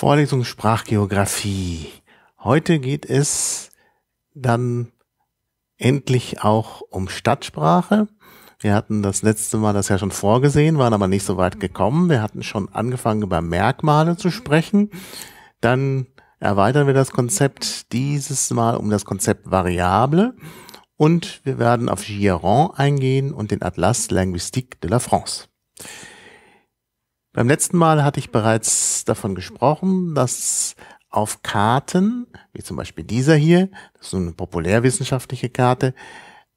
Vorlesung Sprachgeografie. Heute geht es dann endlich auch um Stadtsprache. Wir hatten das letzte Mal das ja schon vorgesehen, waren aber nicht so weit gekommen. Wir hatten schon angefangen, über Merkmale zu sprechen. Dann erweitern wir das Konzept dieses Mal um das Konzept Variable. Und wir werden auf Giron eingehen und den Atlas Linguistique de la France. Beim letzten Mal hatte ich bereits davon gesprochen, dass auf Karten, wie zum Beispiel dieser hier, das ist eine populärwissenschaftliche Karte,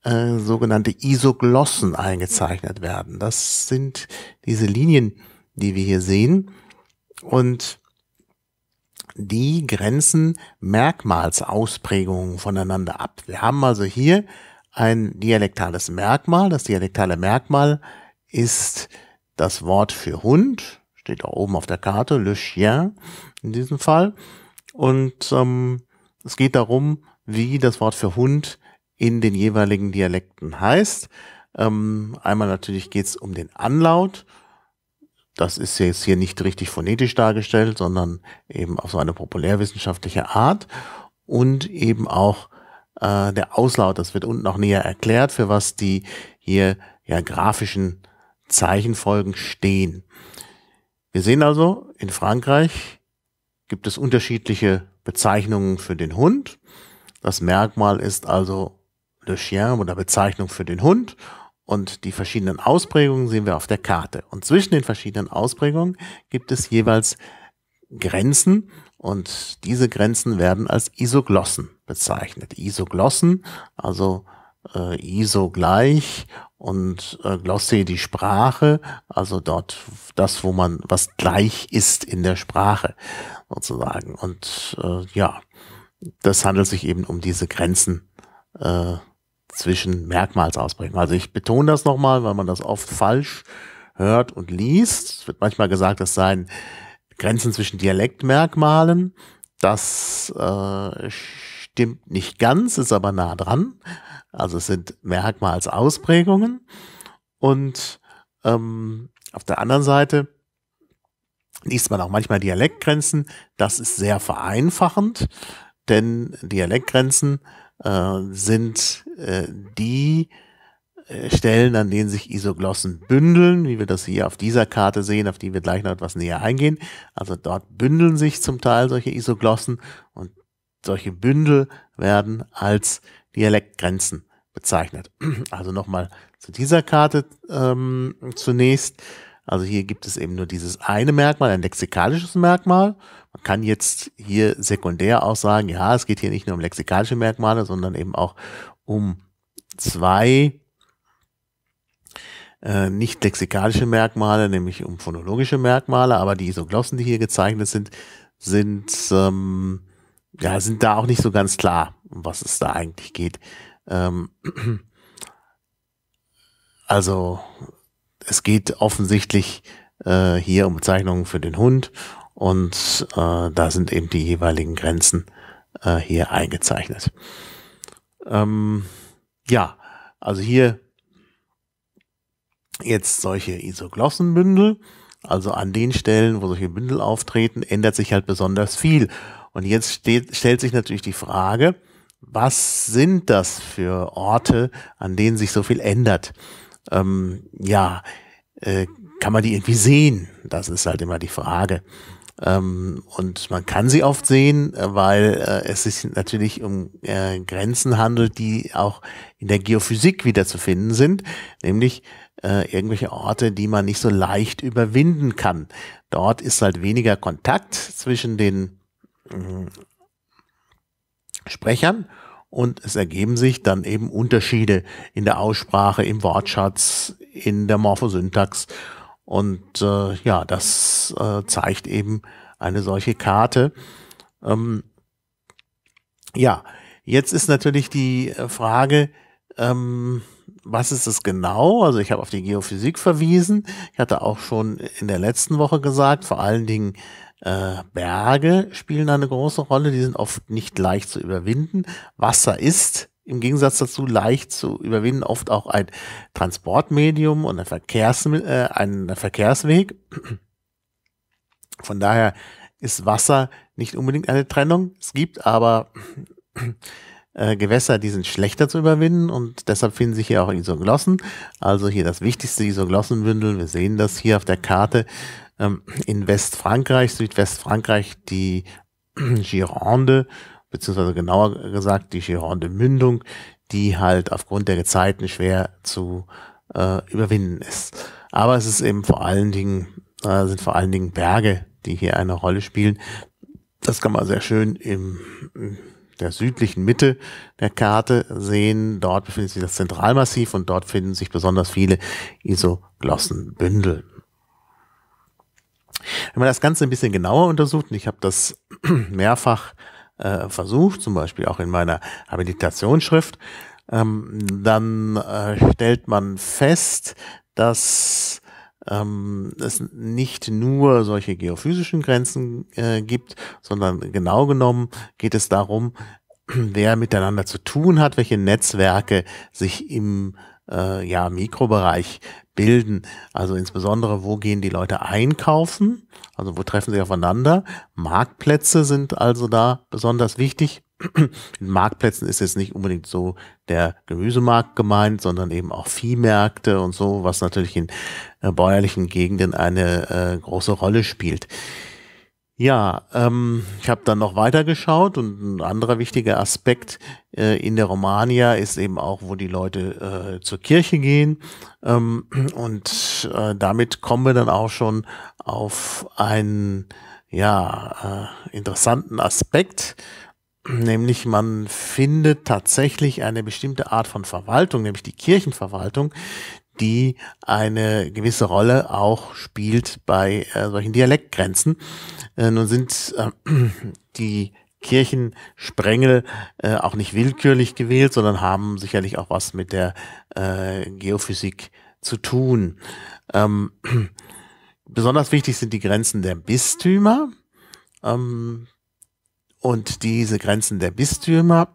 äh, sogenannte Isoglossen eingezeichnet werden. Das sind diese Linien, die wir hier sehen. Und die grenzen Merkmalsausprägungen voneinander ab. Wir haben also hier ein dialektales Merkmal. Das dialektale Merkmal ist das Wort für Hund, steht auch oben auf der Karte, le chien in diesem Fall. Und ähm, es geht darum, wie das Wort für Hund in den jeweiligen Dialekten heißt. Ähm, einmal natürlich geht es um den Anlaut. Das ist jetzt hier nicht richtig phonetisch dargestellt, sondern eben auf so eine populärwissenschaftliche Art. Und eben auch äh, der Auslaut, das wird unten auch näher erklärt, für was die hier ja grafischen Zeichenfolgen stehen. Wir sehen also, in Frankreich gibt es unterschiedliche Bezeichnungen für den Hund. Das Merkmal ist also Le Chien oder Bezeichnung für den Hund. Und die verschiedenen Ausprägungen sehen wir auf der Karte. Und zwischen den verschiedenen Ausprägungen gibt es jeweils Grenzen. Und diese Grenzen werden als Isoglossen bezeichnet. Isoglossen, also äh, ISO gleich und äh, Glossy die Sprache, also dort das, wo man was gleich ist in der Sprache sozusagen. Und äh, ja, das handelt sich eben um diese Grenzen äh, zwischen Merkmalsausprägung. Also ich betone das nochmal, weil man das oft falsch hört und liest. Es wird manchmal gesagt, das seien Grenzen zwischen Dialektmerkmalen. Das äh, stimmt nicht ganz, ist aber nah dran. Also es sind Merkmalsausprägungen. Und ähm, auf der anderen Seite liest man auch manchmal Dialektgrenzen. Das ist sehr vereinfachend, denn Dialektgrenzen äh, sind äh, die äh, Stellen, an denen sich Isoglossen bündeln, wie wir das hier auf dieser Karte sehen, auf die wir gleich noch etwas näher eingehen. Also dort bündeln sich zum Teil solche Isoglossen und solche Bündel werden als Dialektgrenzen bezeichnet. Also nochmal zu dieser Karte ähm, zunächst. Also hier gibt es eben nur dieses eine Merkmal, ein lexikalisches Merkmal. Man kann jetzt hier sekundär auch sagen, ja, es geht hier nicht nur um lexikalische Merkmale, sondern eben auch um zwei äh, nicht lexikalische Merkmale, nämlich um phonologische Merkmale, aber die Isoglossen, die hier gezeichnet sind, sind, ähm, ja, sind da auch nicht so ganz klar um was es da eigentlich geht. Ähm, also es geht offensichtlich äh, hier um Zeichnungen für den Hund und äh, da sind eben die jeweiligen Grenzen äh, hier eingezeichnet. Ähm, ja, also hier jetzt solche Isoglossenbündel. Also an den Stellen, wo solche Bündel auftreten, ändert sich halt besonders viel. Und jetzt steht, stellt sich natürlich die Frage, was sind das für Orte, an denen sich so viel ändert? Ähm, ja, äh, kann man die irgendwie sehen? Das ist halt immer die Frage. Ähm, und man kann sie oft sehen, äh, weil äh, es sich natürlich um äh, Grenzen handelt, die auch in der Geophysik wieder zu finden sind, nämlich äh, irgendwelche Orte, die man nicht so leicht überwinden kann. Dort ist halt weniger Kontakt zwischen den mm, Sprechern und es ergeben sich dann eben Unterschiede in der Aussprache, im Wortschatz, in der Morphosyntax. Und äh, ja, das äh, zeigt eben eine solche Karte. Ähm, ja, jetzt ist natürlich die äh, Frage, ähm, was ist es genau? Also ich habe auf die Geophysik verwiesen. Ich hatte auch schon in der letzten Woche gesagt, vor allen Dingen äh, Berge spielen eine große Rolle, die sind oft nicht leicht zu überwinden. Wasser ist im Gegensatz dazu leicht zu überwinden, oft auch ein Transportmedium und ein, Verkehrs, äh, ein Verkehrsweg. Von daher ist Wasser nicht unbedingt eine Trennung. Es gibt aber äh, Gewässer, die sind schlechter zu überwinden und deshalb finden sich hier auch Isoglossen. Also hier das wichtigste Isoglossenbündel. Wir sehen das hier auf der Karte ähm, in Westfrankreich, Südwestfrankreich, die Gironde, beziehungsweise genauer gesagt die Gironde-Mündung, die halt aufgrund der Gezeiten schwer zu äh, überwinden ist. Aber es ist eben vor allen Dingen, äh, sind vor allen Dingen Berge, die hier eine Rolle spielen. Das kann man sehr schön im, im der südlichen Mitte der Karte sehen. Dort befindet sich das Zentralmassiv und dort finden sich besonders viele Isoglossenbündel. Wenn man das Ganze ein bisschen genauer untersucht, und ich habe das mehrfach äh, versucht, zum Beispiel auch in meiner Habilitationsschrift, ähm, dann äh, stellt man fest, dass ähm, es nicht nur solche geophysischen Grenzen äh, gibt, sondern genau genommen geht es darum, wer miteinander zu tun hat, welche Netzwerke sich im äh, ja, Mikrobereich bilden. Also insbesondere, wo gehen die Leute einkaufen? Also wo treffen sie aufeinander? Marktplätze sind also da besonders wichtig in Marktplätzen ist jetzt nicht unbedingt so der Gemüsemarkt gemeint, sondern eben auch Viehmärkte und so, was natürlich in äh, bäuerlichen Gegenden eine äh, große Rolle spielt. Ja, ähm, ich habe dann noch weitergeschaut und ein anderer wichtiger Aspekt äh, in der Romania ist eben auch, wo die Leute äh, zur Kirche gehen. Ähm, und äh, damit kommen wir dann auch schon auf einen ja, äh, interessanten Aspekt Nämlich man findet tatsächlich eine bestimmte Art von Verwaltung, nämlich die Kirchenverwaltung, die eine gewisse Rolle auch spielt bei äh, solchen Dialektgrenzen. Äh, nun sind äh, die Kirchensprengel äh, auch nicht willkürlich gewählt, sondern haben sicherlich auch was mit der äh, Geophysik zu tun. Ähm, besonders wichtig sind die Grenzen der Bistümer. Ähm, und diese Grenzen der Bistümer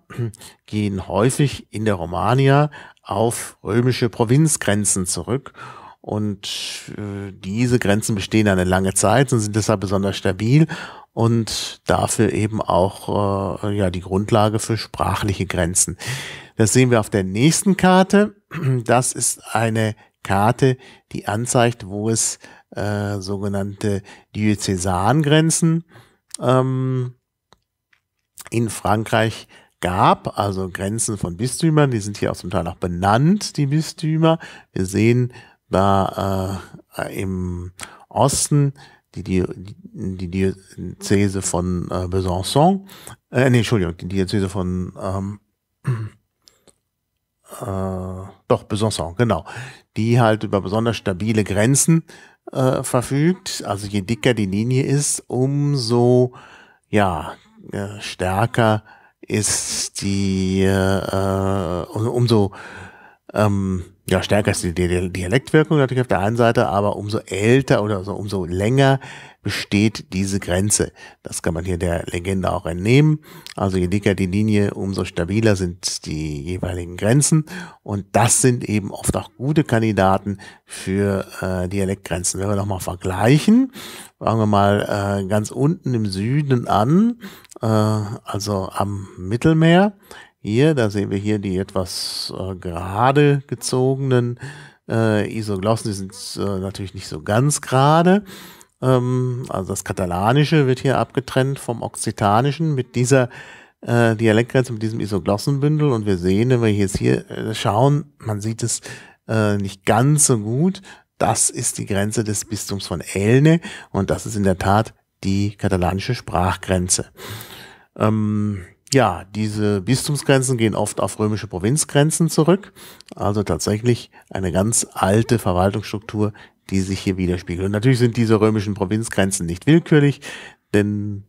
gehen häufig in der Romania auf römische Provinzgrenzen zurück. Und äh, diese Grenzen bestehen eine lange Zeit und sind deshalb besonders stabil und dafür eben auch äh, ja die Grundlage für sprachliche Grenzen. Das sehen wir auf der nächsten Karte. Das ist eine Karte, die anzeigt, wo es äh, sogenannte Diözesangrenzen ähm, in Frankreich gab, also Grenzen von Bistümern, die sind hier auch zum Teil auch benannt, die Bistümer. Wir sehen da äh, im Osten die, die, die Diözese von äh, Besançon, äh, nee, Entschuldigung, die Diözese von ähm, äh, doch Besançon, genau, die halt über besonders stabile Grenzen äh, verfügt. Also je dicker die Linie ist, umso ja stärker ist die, äh, umso ähm, ja, stärker ist die Dialektwirkung natürlich auf der einen Seite, aber umso älter oder so, umso länger besteht diese Grenze. Das kann man hier der Legende auch entnehmen. Also je dicker die Linie, umso stabiler sind die jeweiligen Grenzen. Und das sind eben oft auch gute Kandidaten für äh, Dialektgrenzen. Wenn wir nochmal vergleichen, fangen wir mal äh, ganz unten im Süden an, äh, also am Mittelmeer. Hier, da sehen wir hier die etwas äh, gerade gezogenen äh, Isoglossen, die sind äh, natürlich nicht so ganz gerade. Ähm, also das Katalanische wird hier abgetrennt vom Okzitanischen mit dieser äh, Dialektgrenze, mit diesem Isoglossenbündel. Und wir sehen, wenn wir jetzt hier äh, schauen, man sieht es äh, nicht ganz so gut. Das ist die Grenze des Bistums von Elne und das ist in der Tat die katalanische Sprachgrenze. Ähm, ja, diese Bistumsgrenzen gehen oft auf römische Provinzgrenzen zurück. Also tatsächlich eine ganz alte Verwaltungsstruktur, die sich hier widerspiegeln. Und natürlich sind diese römischen Provinzgrenzen nicht willkürlich, denn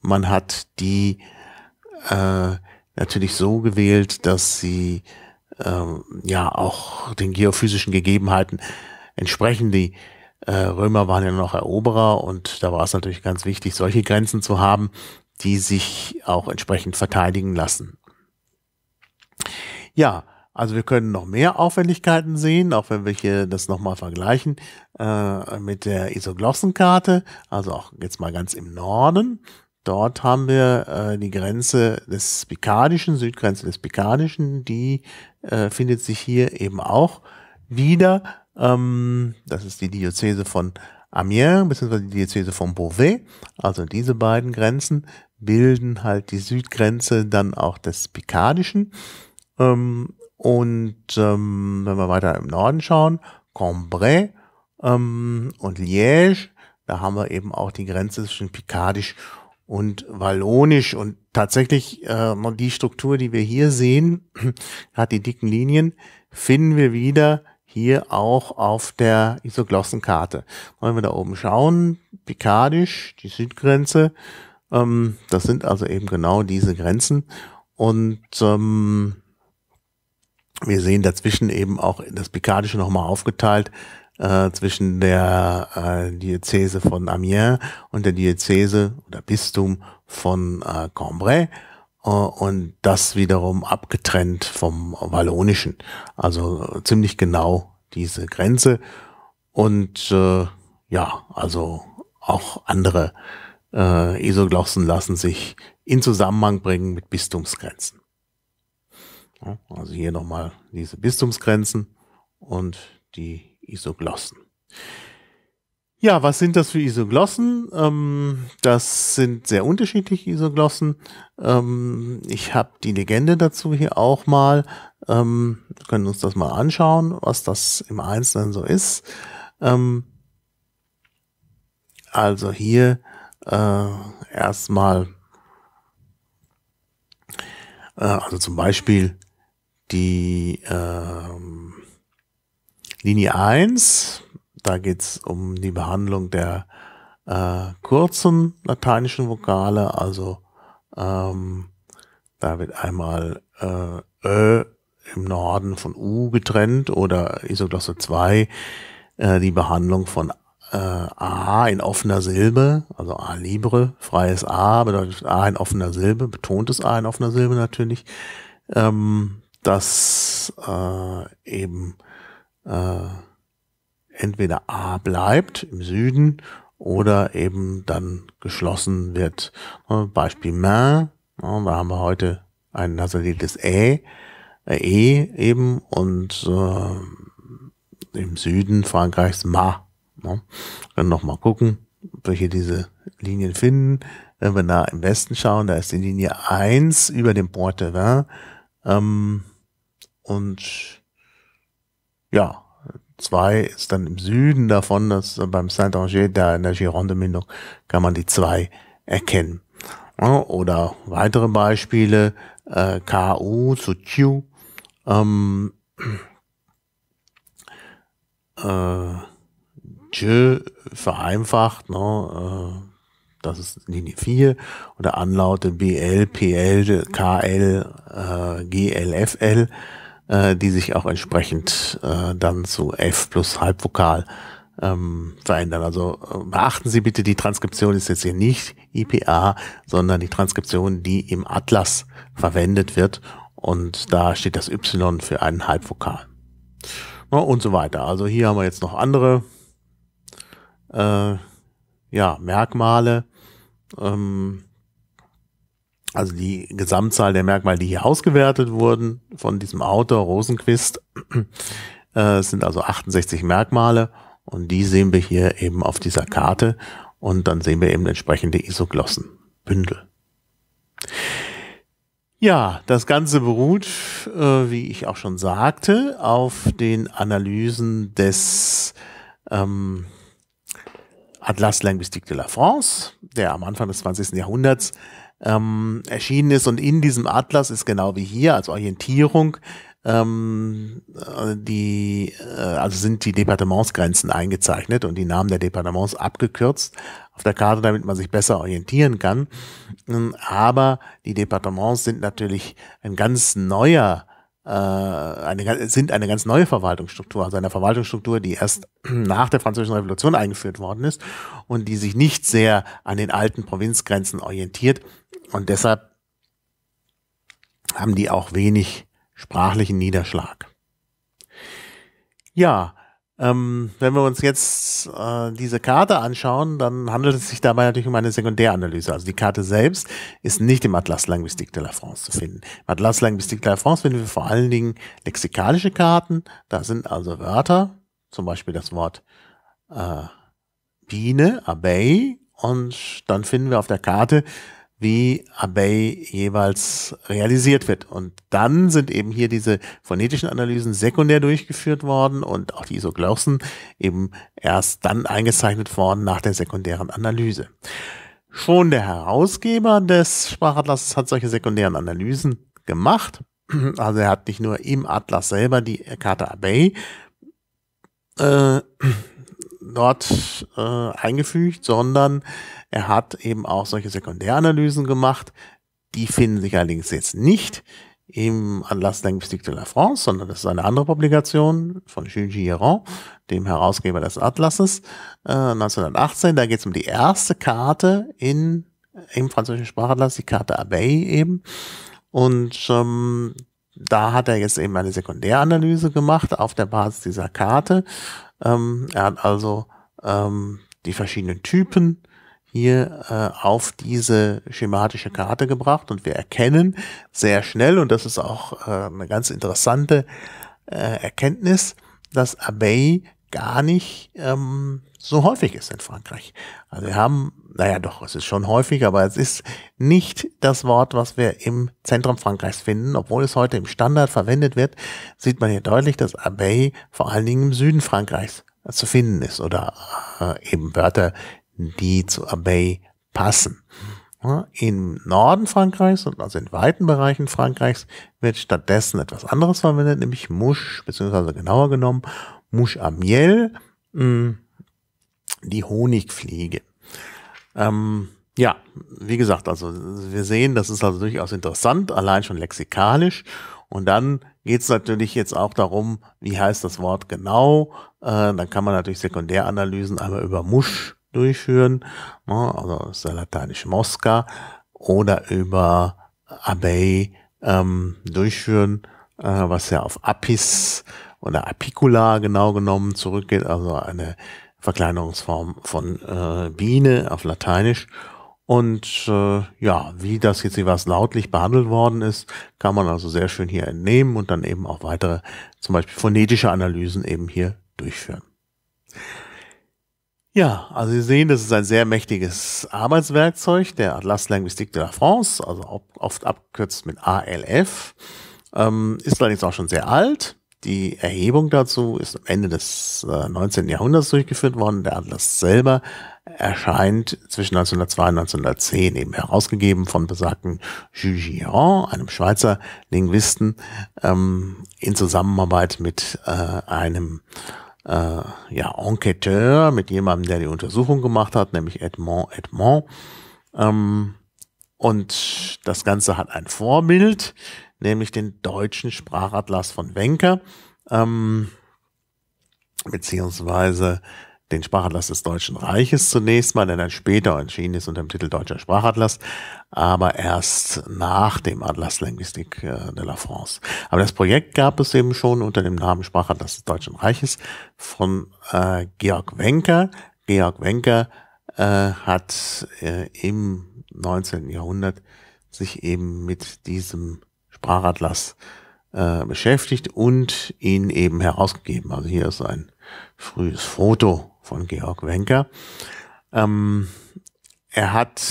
man hat die äh, natürlich so gewählt, dass sie ähm, ja auch den geophysischen Gegebenheiten entsprechen. Die äh, Römer waren ja noch Eroberer und da war es natürlich ganz wichtig, solche Grenzen zu haben, die sich auch entsprechend verteidigen lassen. Ja, also wir können noch mehr Aufwendigkeiten sehen, auch wenn wir hier das nochmal vergleichen äh, mit der Isoglossenkarte, also auch jetzt mal ganz im Norden. Dort haben wir äh, die Grenze des Pikardischen, Südgrenze des Pikardischen, die äh, findet sich hier eben auch wieder. Ähm, das ist die Diözese von Amiens bzw. die Diözese von Beauvais. Also diese beiden Grenzen bilden halt die Südgrenze dann auch des Pikardischen. Ähm, und ähm, wenn wir weiter im Norden schauen, Cambrai ähm, und Liège, da haben wir eben auch die Grenze zwischen Picardisch und Wallonisch. Und tatsächlich äh, die Struktur, die wir hier sehen, hat die dicken Linien, finden wir wieder hier auch auf der Isoglossenkarte. Wenn wir da oben schauen, Picardisch, die Südgrenze, ähm, das sind also eben genau diese Grenzen. Und ähm, wir sehen dazwischen eben auch das Picardische nochmal aufgeteilt äh, zwischen der äh, Diözese von Amiens und der Diözese oder Bistum von äh, Cambrai äh, und das wiederum abgetrennt vom Wallonischen. Also äh, ziemlich genau diese Grenze und äh, ja, also auch andere äh, Isoglossen lassen sich in Zusammenhang bringen mit Bistumsgrenzen. Also hier nochmal diese Bistumsgrenzen und die Isoglossen. Ja, was sind das für Isoglossen? Ähm, das sind sehr unterschiedliche Isoglossen. Ähm, ich habe die Legende dazu hier auch mal. Ähm, wir können uns das mal anschauen, was das im Einzelnen so ist. Ähm, also hier äh, erstmal, äh, also zum Beispiel die ähm, Linie 1. Da geht es um die Behandlung der äh, kurzen lateinischen Vokale. Also ähm, da wird einmal äh, Ö im Norden von U getrennt oder Isoglosse 2 äh, die Behandlung von äh, A in offener Silbe, also A libre, freies A bedeutet A in offener Silbe, betontes A in offener Silbe natürlich. Ähm, dass äh, eben äh, entweder A bleibt im Süden oder eben dann geschlossen wird. Ne, Beispiel Main, ja, ne, da haben wir heute ein nasaliertes Ä, e, äh, E eben und äh, im Süden Frankreichs Ma. Ja. Ne. Können noch gucken, welche diese Linien finden. Wenn wir da im Westen schauen, da ist die Linie 1 über dem Port de Vin. Ähm, und ja, zwei ist dann im Süden davon, dass äh, beim saint angers da in der Gironde-Mündung, kann man die zwei erkennen. Oder weitere Beispiele, äh, KU zu Q. Ähm, äh, vereinfacht, ne, äh, das ist Linie 4, oder Anlaute BL, PL, KL, äh, GL, FL äh, die sich auch entsprechend äh, dann zu F plus Halbvokal ähm, verändern. Also äh, beachten Sie bitte, die Transkription ist jetzt hier nicht IPA, sondern die Transkription, die im Atlas verwendet wird. Und da steht das Y für einen Halbvokal. Ja, und so weiter. Also hier haben wir jetzt noch andere äh, ja, Merkmale. Ähm, also die Gesamtzahl der Merkmale, die hier ausgewertet wurden von diesem Autor Rosenquist, äh, sind also 68 Merkmale und die sehen wir hier eben auf dieser Karte und dann sehen wir eben entsprechende Isoglossenbündel. Ja, das Ganze beruht, äh, wie ich auch schon sagte, auf den Analysen des ähm, Atlas Linguistique de la France, der am Anfang des 20. Jahrhunderts ähm, erschienen ist. Und in diesem Atlas ist genau wie hier als Orientierung ähm, äh, die, äh, also sind die Departementsgrenzen eingezeichnet und die Namen der Departements abgekürzt auf der Karte, damit man sich besser orientieren kann. Ähm, aber die Departements sind natürlich ein ganz neuer äh, eine, sind eine ganz neue Verwaltungsstruktur, also eine Verwaltungsstruktur, die erst nach der Französischen Revolution eingeführt worden ist und die sich nicht sehr an den alten Provinzgrenzen orientiert, und deshalb haben die auch wenig sprachlichen Niederschlag. Ja, ähm, wenn wir uns jetzt äh, diese Karte anschauen, dann handelt es sich dabei natürlich um eine Sekundäranalyse. Also die Karte selbst ist nicht im Atlas Linguistique de la France zu finden. Im Atlas Linguistique de la France finden wir vor allen Dingen lexikalische Karten. Da sind also Wörter, zum Beispiel das Wort äh, Biene, Abbey. Und dann finden wir auf der Karte wie Abay jeweils realisiert wird. Und dann sind eben hier diese phonetischen Analysen sekundär durchgeführt worden und auch die Isoglossen eben erst dann eingezeichnet worden nach der sekundären Analyse. Schon der Herausgeber des Sprachatlasses hat solche sekundären Analysen gemacht. Also er hat nicht nur im Atlas selber die Karte Abay äh, dort äh, eingefügt, sondern er hat eben auch solche Sekundäranalysen gemacht. Die finden sich allerdings jetzt nicht im Atlas Linguistique de la France, sondern das ist eine andere Publikation von Jules Giron, dem Herausgeber des Atlases, äh, 1918. Da geht es um die erste Karte in, im französischen Sprachatlas, die Karte Abbey eben. Und ähm, da hat er jetzt eben eine Sekundäranalyse gemacht auf der Basis dieser Karte. Ähm, er hat also ähm, die verschiedenen Typen hier äh, auf diese schematische Karte gebracht und wir erkennen sehr schnell, und das ist auch äh, eine ganz interessante äh, Erkenntnis, dass Abbey gar nicht ähm, so häufig ist in Frankreich. Also wir haben, naja doch, es ist schon häufig, aber es ist nicht das Wort, was wir im Zentrum Frankreichs finden. Obwohl es heute im Standard verwendet wird, sieht man hier deutlich, dass Abbey vor allen Dingen im Süden Frankreichs äh, zu finden ist oder äh, eben Wörter, die zu Abbey passen. Ja, Im Norden Frankreichs und also in weiten Bereichen Frankreichs wird stattdessen etwas anderes verwendet, nämlich Mouche, beziehungsweise genauer genommen Mouche à Miel, hm, die Honigfliege. Ähm, ja, wie gesagt, also wir sehen, das ist also durchaus interessant, allein schon lexikalisch. Und dann geht es natürlich jetzt auch darum, wie heißt das Wort genau. Äh, dann kann man natürlich Sekundäranalysen einmal über Musch durchführen, ne, also aus der lateinischen Mosca, oder über Abbey ähm, durchführen, äh, was ja auf Apis oder Apicula genau genommen zurückgeht, also eine Verkleinerungsform von äh, Biene auf Lateinisch. Und äh, ja, wie das jetzt jeweils lautlich behandelt worden ist, kann man also sehr schön hier entnehmen und dann eben auch weitere, zum Beispiel phonetische Analysen eben hier durchführen. Ja, also Sie sehen, das ist ein sehr mächtiges Arbeitswerkzeug der Atlas Linguistique de la France, also oft abgekürzt mit ALF. Ähm, ist allerdings auch schon sehr alt. Die Erhebung dazu ist am Ende des äh, 19. Jahrhunderts durchgeführt worden. Der Atlas selber erscheint zwischen 1902 und 1910 eben herausgegeben von besagten Jules Giron, einem Schweizer Linguisten, ähm, in Zusammenarbeit mit äh, einem äh, ja, Enquêteur, mit jemandem, der die Untersuchung gemacht hat, nämlich Edmond Edmond. Ähm, und das Ganze hat ein Vorbild, nämlich den deutschen Sprachatlas von Wenker, ähm, beziehungsweise den Sprachatlas des Deutschen Reiches zunächst mal, der dann später entschieden ist unter dem Titel Deutscher Sprachatlas, aber erst nach dem Atlas Linguistique äh, de la France. Aber das Projekt gab es eben schon unter dem Namen Sprachatlas des Deutschen Reiches von äh, Georg Wenker. Georg Wenker äh, hat äh, im 19. Jahrhundert sich eben mit diesem Sprachatlas äh, beschäftigt und ihn eben herausgegeben. Also hier ist ein frühes Foto von Georg Wenker. Ähm, er hat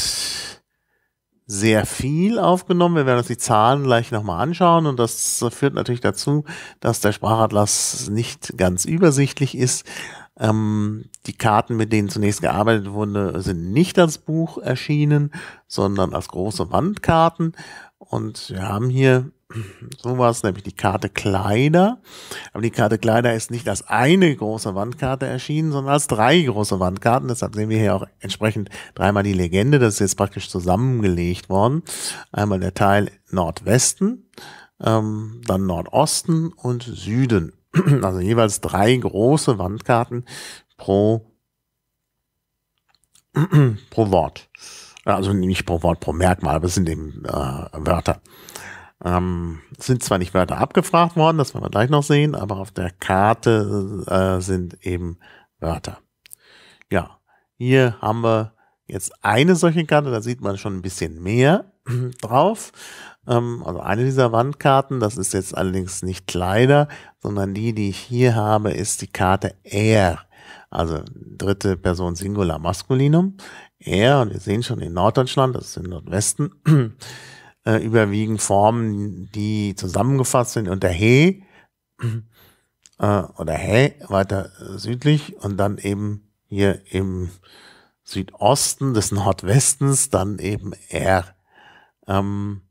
sehr viel aufgenommen. Wir werden uns die Zahlen gleich nochmal anschauen und das führt natürlich dazu, dass der Sprachatlas nicht ganz übersichtlich ist. Ähm, die Karten, mit denen zunächst gearbeitet wurde, sind nicht als Buch erschienen, sondern als große Wandkarten. Und wir haben hier so war es nämlich die Karte Kleider. Aber die Karte Kleider ist nicht als eine große Wandkarte erschienen, sondern als drei große Wandkarten. Deshalb sehen wir hier auch entsprechend dreimal die Legende. Das ist jetzt praktisch zusammengelegt worden. Einmal der Teil Nordwesten, ähm, dann Nordosten und Süden. Also jeweils drei große Wandkarten pro, pro Wort. Also nicht pro Wort, pro Merkmal, aber es sind eben äh, Wörter. Ähm, sind zwar nicht Wörter abgefragt worden, das werden wir gleich noch sehen, aber auf der Karte äh, sind eben Wörter. Ja, hier haben wir jetzt eine solche Karte, da sieht man schon ein bisschen mehr drauf. Ähm, also eine dieser Wandkarten, das ist jetzt allerdings nicht leider, sondern die, die ich hier habe, ist die Karte R. Also dritte Person Singular Maskulinum. R, und wir sehen schon in Norddeutschland, das ist im Nordwesten, äh, überwiegend Formen, die zusammengefasst sind unter He äh, oder He weiter südlich und dann eben hier im Südosten des Nordwestens dann eben R. Ähm,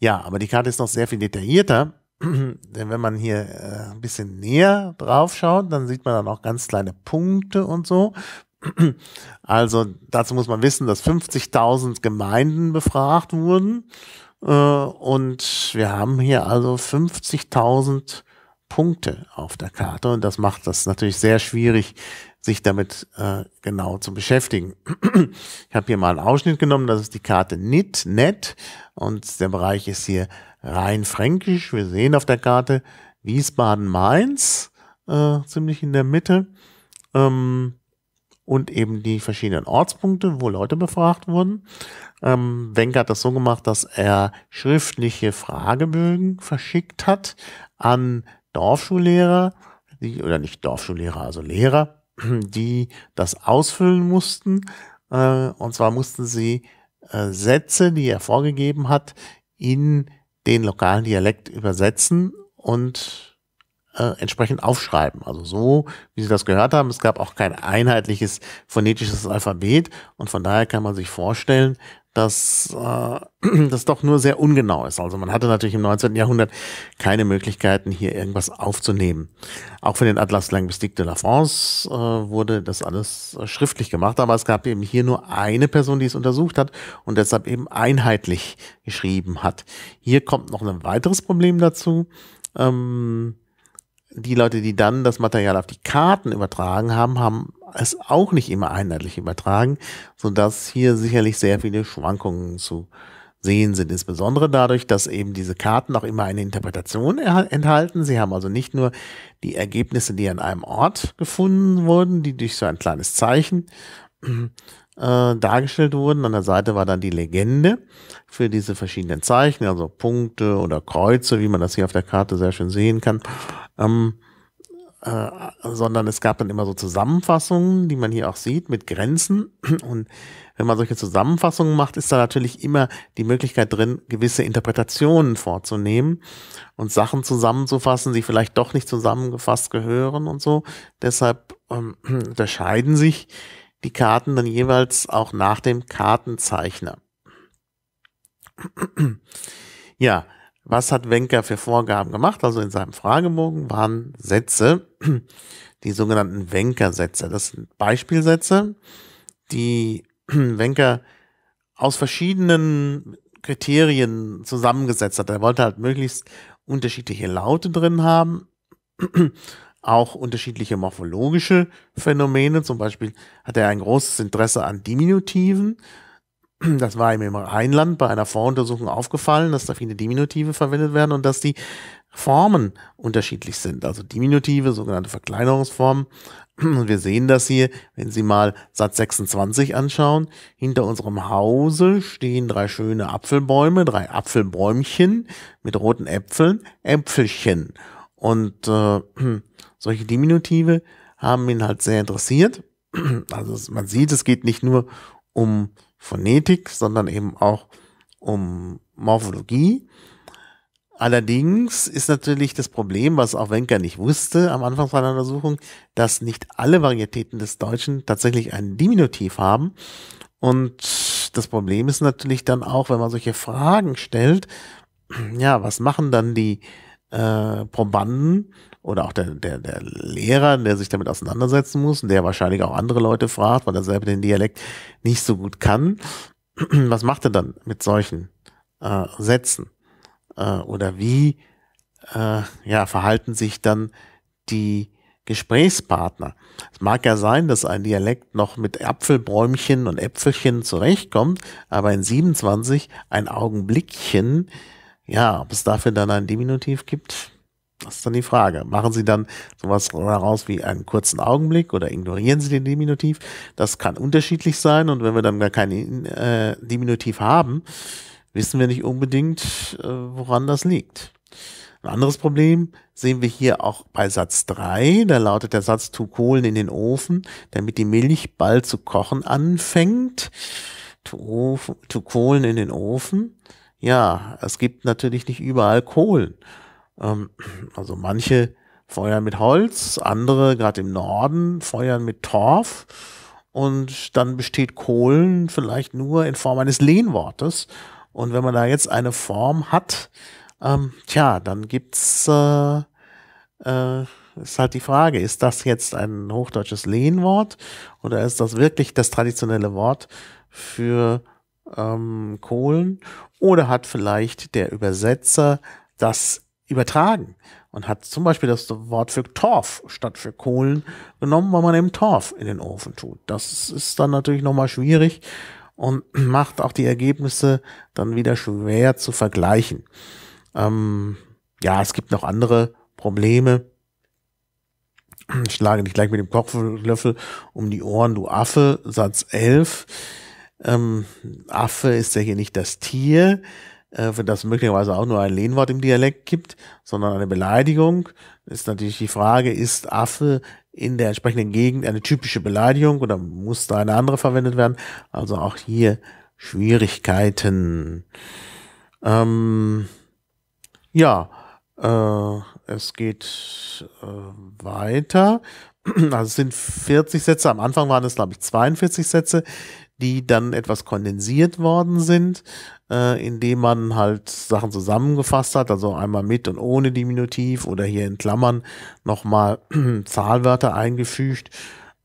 ja, aber die Karte ist noch sehr viel detaillierter. Denn wenn man hier äh, ein bisschen näher drauf schaut, dann sieht man dann auch ganz kleine Punkte und so, also dazu muss man wissen, dass 50.000 Gemeinden befragt wurden äh, und wir haben hier also 50.000 Punkte auf der Karte und das macht das natürlich sehr schwierig, sich damit äh, genau zu beschäftigen. ich habe hier mal einen Ausschnitt genommen, das ist die Karte NIT, NET und der Bereich ist hier rein fränkisch. Wir sehen auf der Karte Wiesbaden-Mainz, äh, ziemlich in der Mitte. Ähm, und eben die verschiedenen Ortspunkte, wo Leute befragt wurden. Ähm, Wenck hat das so gemacht, dass er schriftliche Fragebögen verschickt hat an Dorfschullehrer, die, oder nicht Dorfschullehrer, also Lehrer, die das ausfüllen mussten. Äh, und zwar mussten sie äh, Sätze, die er vorgegeben hat, in den lokalen Dialekt übersetzen und äh, entsprechend aufschreiben. Also so, wie Sie das gehört haben, es gab auch kein einheitliches phonetisches Alphabet und von daher kann man sich vorstellen, dass äh, das doch nur sehr ungenau ist. Also man hatte natürlich im 19. Jahrhundert keine Möglichkeiten, hier irgendwas aufzunehmen. Auch für den Atlas Linguistique de la France äh, wurde das alles äh, schriftlich gemacht, aber es gab eben hier nur eine Person, die es untersucht hat und deshalb eben einheitlich geschrieben hat. Hier kommt noch ein weiteres Problem dazu. Ähm, die Leute, die dann das Material auf die Karten übertragen haben, haben es auch nicht immer einheitlich übertragen, sodass hier sicherlich sehr viele Schwankungen zu sehen sind. Insbesondere dadurch, dass eben diese Karten auch immer eine Interpretation enthalten. Sie haben also nicht nur die Ergebnisse, die an einem Ort gefunden wurden, die durch so ein kleines Zeichen äh, dargestellt wurden. An der Seite war dann die Legende für diese verschiedenen Zeichen, also Punkte oder Kreuze, wie man das hier auf der Karte sehr schön sehen kann. Ähm, äh, sondern es gab dann immer so Zusammenfassungen, die man hier auch sieht, mit Grenzen. Und wenn man solche Zusammenfassungen macht, ist da natürlich immer die Möglichkeit drin, gewisse Interpretationen vorzunehmen und Sachen zusammenzufassen, die vielleicht doch nicht zusammengefasst gehören und so. Deshalb ähm, unterscheiden sich die Karten dann jeweils auch nach dem Kartenzeichner. ja, was hat Wenker für Vorgaben gemacht? Also in seinem Fragebogen waren Sätze, die sogenannten Wenker-Sätze. Das sind Beispielsätze, die Wenker aus verschiedenen Kriterien zusammengesetzt hat. Er wollte halt möglichst unterschiedliche Laute drin haben, auch unterschiedliche morphologische Phänomene. Zum Beispiel hat er ein großes Interesse an Diminutiven das war ihm im Rheinland bei einer Voruntersuchung aufgefallen, dass da viele Diminutive verwendet werden und dass die Formen unterschiedlich sind. Also Diminutive, sogenannte Verkleinerungsformen. Und wir sehen das hier, wenn Sie mal Satz 26 anschauen. Hinter unserem Hause stehen drei schöne Apfelbäume, drei Apfelbäumchen mit roten Äpfeln, Äpfelchen. Und äh, solche Diminutive haben ihn halt sehr interessiert. Also man sieht, es geht nicht nur um Phonetik, sondern eben auch um Morphologie. Allerdings ist natürlich das Problem, was auch Wenker nicht wusste am Anfang seiner Untersuchung, dass nicht alle Varietäten des Deutschen tatsächlich einen Diminutiv haben. Und das Problem ist natürlich dann auch, wenn man solche Fragen stellt, ja, was machen dann die äh, Probanden oder auch der, der, der Lehrer, der sich damit auseinandersetzen muss und der wahrscheinlich auch andere Leute fragt, weil er selber den Dialekt nicht so gut kann. Was macht er dann mit solchen äh, Sätzen? Äh, oder wie äh, ja, verhalten sich dann die Gesprächspartner? Es mag ja sein, dass ein Dialekt noch mit Apfelbäumchen und Äpfelchen zurechtkommt, aber in 27 ein Augenblickchen ja, ob es dafür dann ein Diminutiv gibt, das ist dann die Frage. Machen Sie dann sowas daraus wie einen kurzen Augenblick oder ignorieren Sie den Diminutiv? Das kann unterschiedlich sein und wenn wir dann gar keinen äh, Diminutiv haben, wissen wir nicht unbedingt, äh, woran das liegt. Ein anderes Problem sehen wir hier auch bei Satz 3. Da lautet der Satz, tu Kohlen in den Ofen, damit die Milch bald zu kochen anfängt. Tu, tu Kohlen in den Ofen ja, es gibt natürlich nicht überall Kohlen. Ähm, also manche feuern mit Holz, andere, gerade im Norden, feuern mit Torf. Und dann besteht Kohlen vielleicht nur in Form eines Lehnwortes. Und wenn man da jetzt eine Form hat, ähm, tja, dann gibt's äh, äh, ist halt die Frage, ist das jetzt ein hochdeutsches Lehnwort oder ist das wirklich das traditionelle Wort für ähm, Kohlen oder hat vielleicht der Übersetzer das übertragen und hat zum Beispiel das Wort für Torf statt für Kohlen genommen, weil man eben Torf in den Ofen tut. Das ist dann natürlich nochmal schwierig und macht auch die Ergebnisse dann wieder schwer zu vergleichen. Ähm, ja, es gibt noch andere Probleme. Ich schlage dich gleich mit dem Kochlöffel um die Ohren, du Affe, Satz 11 ähm, Affe ist ja hier nicht das Tier, äh, für das möglicherweise auch nur ein Lehnwort im Dialekt gibt, sondern eine Beleidigung. Ist natürlich die Frage, ist Affe in der entsprechenden Gegend eine typische Beleidigung oder muss da eine andere verwendet werden? Also auch hier Schwierigkeiten. Ähm, ja, äh, es geht äh, weiter. Also es sind 40 Sätze. Am Anfang waren es, glaube ich, 42 Sätze die dann etwas kondensiert worden sind, äh, indem man halt Sachen zusammengefasst hat, also einmal mit und ohne Diminutiv oder hier in Klammern nochmal Zahlwörter eingefügt.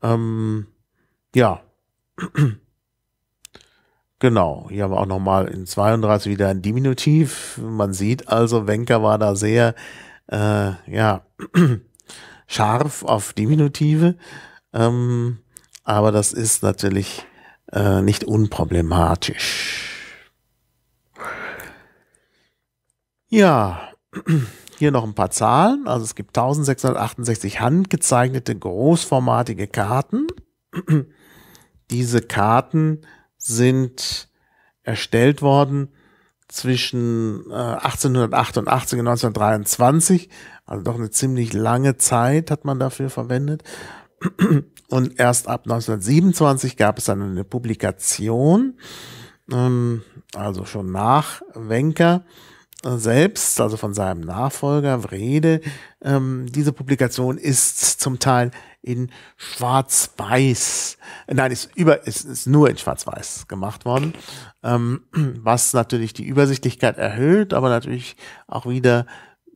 Ähm, ja. Genau, hier haben wir auch nochmal in 32 wieder ein Diminutiv. Man sieht also, Wenker war da sehr, äh, ja, scharf auf Diminutive. Ähm, aber das ist natürlich äh, nicht unproblematisch. Ja, hier noch ein paar Zahlen. Also es gibt 1668 handgezeichnete großformatige Karten. Diese Karten sind erstellt worden zwischen 1888 äh, und 1923. Also doch eine ziemlich lange Zeit hat man dafür verwendet. Und erst ab 1927 gab es dann eine Publikation, ähm, also schon nach Wenker äh, selbst, also von seinem Nachfolger Wrede. Ähm, diese Publikation ist zum Teil in Schwarz-Weiß, äh, nein, ist über, ist, ist nur in Schwarz-Weiß gemacht worden, ähm, was natürlich die Übersichtlichkeit erhöht, aber natürlich auch wieder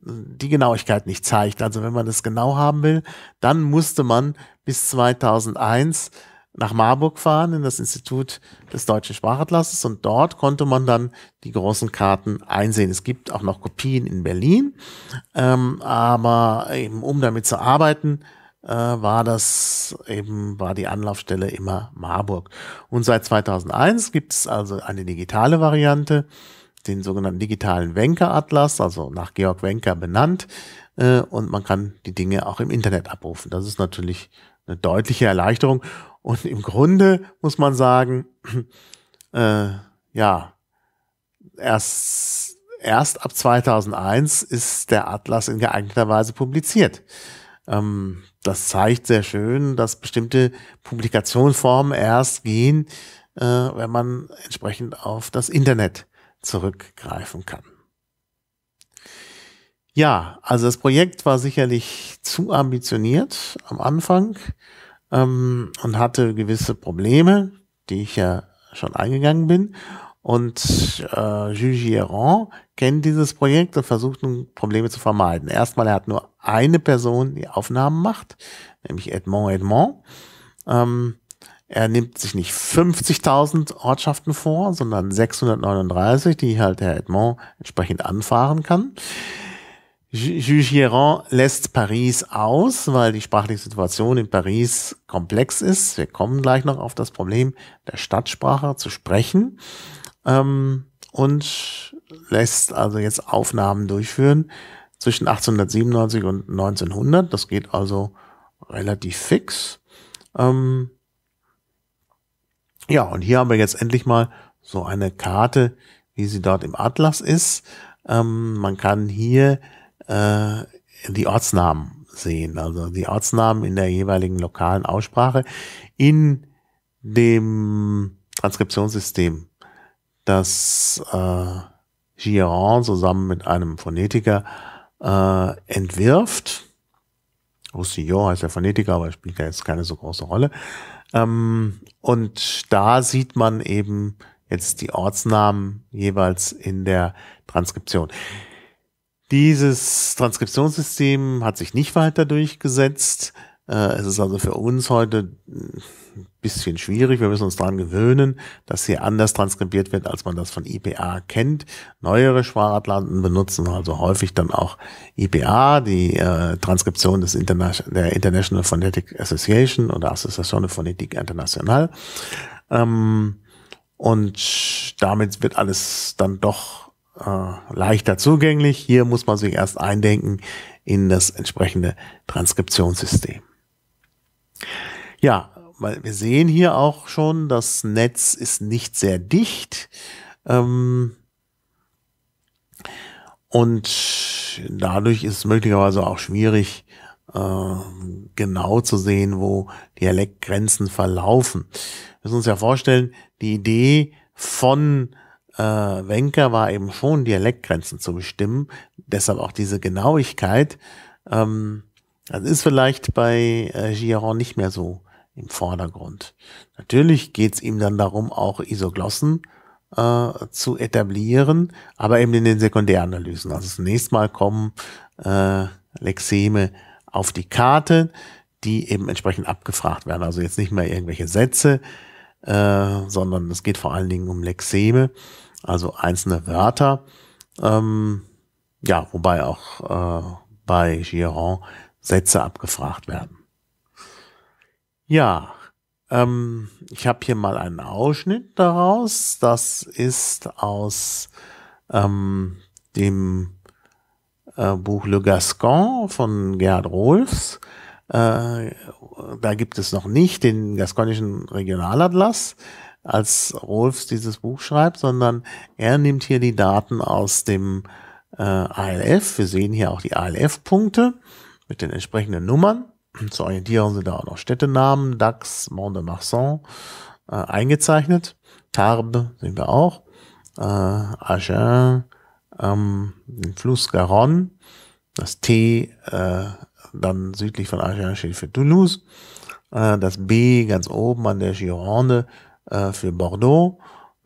die Genauigkeit nicht zeigt. Also wenn man das genau haben will, dann musste man bis 2001 nach Marburg fahren in das Institut des deutschen Sprachatlasses und dort konnte man dann die großen Karten einsehen. Es gibt auch noch Kopien in Berlin, ähm, aber eben um damit zu arbeiten, äh, war das eben, war die Anlaufstelle immer Marburg. Und seit 2001 gibt es also eine digitale Variante den sogenannten digitalen Wenker-Atlas, also nach Georg Wenker benannt. Äh, und man kann die Dinge auch im Internet abrufen. Das ist natürlich eine deutliche Erleichterung. Und im Grunde muss man sagen, äh, ja, erst, erst ab 2001 ist der Atlas in geeigneter Weise publiziert. Ähm, das zeigt sehr schön, dass bestimmte Publikationsformen erst gehen, äh, wenn man entsprechend auf das Internet zurückgreifen kann. Ja, also das Projekt war sicherlich zu ambitioniert am Anfang ähm, und hatte gewisse Probleme, die ich ja schon eingegangen bin. Und äh, Jules Giron kennt dieses Projekt und versucht nun Probleme zu vermeiden. Erstmal, er hat nur eine Person, die Aufnahmen macht, nämlich Edmond Edmond. Ähm, er nimmt sich nicht 50.000 Ortschaften vor, sondern 639, die halt Herr Edmond entsprechend anfahren kann. Jules Girard lässt Paris aus, weil die sprachliche Situation in Paris komplex ist. Wir kommen gleich noch auf das Problem der Stadtsprache zu sprechen. Ähm, und lässt also jetzt Aufnahmen durchführen zwischen 1897 und 1900. Das geht also relativ fix. Ähm, ja, und hier haben wir jetzt endlich mal so eine Karte, wie sie dort im Atlas ist. Ähm, man kann hier äh, die Ortsnamen sehen, also die Ortsnamen in der jeweiligen lokalen Aussprache in dem Transkriptionssystem, das äh, Giron zusammen mit einem Phonetiker äh, entwirft. Roussillon heißt der Phonetiker, aber spielt ja jetzt keine so große Rolle. Ähm, und da sieht man eben jetzt die Ortsnamen jeweils in der Transkription. Dieses Transkriptionssystem hat sich nicht weiter durchgesetzt. Äh, es ist also für uns heute bisschen schwierig. Wir müssen uns daran gewöhnen, dass hier anders transkribiert wird, als man das von IPA kennt. Neuere Sprachatlanten benutzen also häufig dann auch IPA, die äh, Transkription des Interna der International Phonetic Association oder Association de Phonétique Internationale. Ähm, und damit wird alles dann doch äh, leichter zugänglich. Hier muss man sich erst eindenken in das entsprechende Transkriptionssystem. Ja, weil wir sehen hier auch schon, das Netz ist nicht sehr dicht. Ähm, und dadurch ist es möglicherweise auch schwierig, äh, genau zu sehen, wo Dialektgrenzen verlaufen. Wir müssen uns ja vorstellen, die Idee von äh, Wenker war eben schon, Dialektgrenzen zu bestimmen. Deshalb auch diese Genauigkeit. Ähm, das ist vielleicht bei äh, Giron nicht mehr so im Vordergrund. Natürlich geht es ihm dann darum, auch Isoglossen äh, zu etablieren, aber eben in den Sekundäranalysen. Also zunächst mal kommen äh, Lexeme auf die Karte, die eben entsprechend abgefragt werden. Also jetzt nicht mehr irgendwelche Sätze, äh, sondern es geht vor allen Dingen um Lexeme, also einzelne Wörter. Ähm, ja, wobei auch äh, bei Giron Sätze abgefragt werden. Ja, ähm, ich habe hier mal einen Ausschnitt daraus. Das ist aus ähm, dem äh, Buch Le Gascon von Gerhard Rolfs. Äh, da gibt es noch nicht den gasconischen Regionalatlas, als Rolfs dieses Buch schreibt, sondern er nimmt hier die Daten aus dem äh, ALF. Wir sehen hier auch die ALF-Punkte mit den entsprechenden Nummern. Zur Orientierung sind da auch noch Städtenamen, Dax, Mont-de-Marsan äh, eingezeichnet. Tarbes sehen wir auch. Äh, Agen, ähm, den Fluss Garonne, das T äh, dann südlich von Agen steht für Toulouse, äh, das B ganz oben an der Gironde äh, für Bordeaux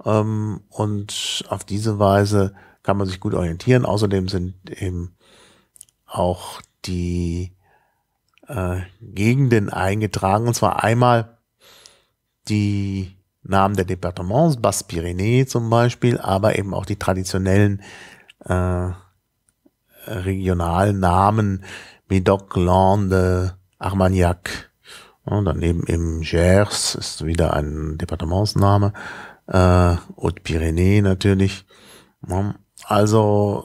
ähm, und auf diese Weise kann man sich gut orientieren. Außerdem sind eben auch die äh, Gegenden eingetragen. Und zwar einmal die Namen der Departements, Basse-Pyrénées zum Beispiel, aber eben auch die traditionellen äh, regionalen Namen Médoc, Lande, Armagnac. Und daneben im Gers ist wieder ein Departementsname. Äh, Haute-Pyrénées natürlich. Also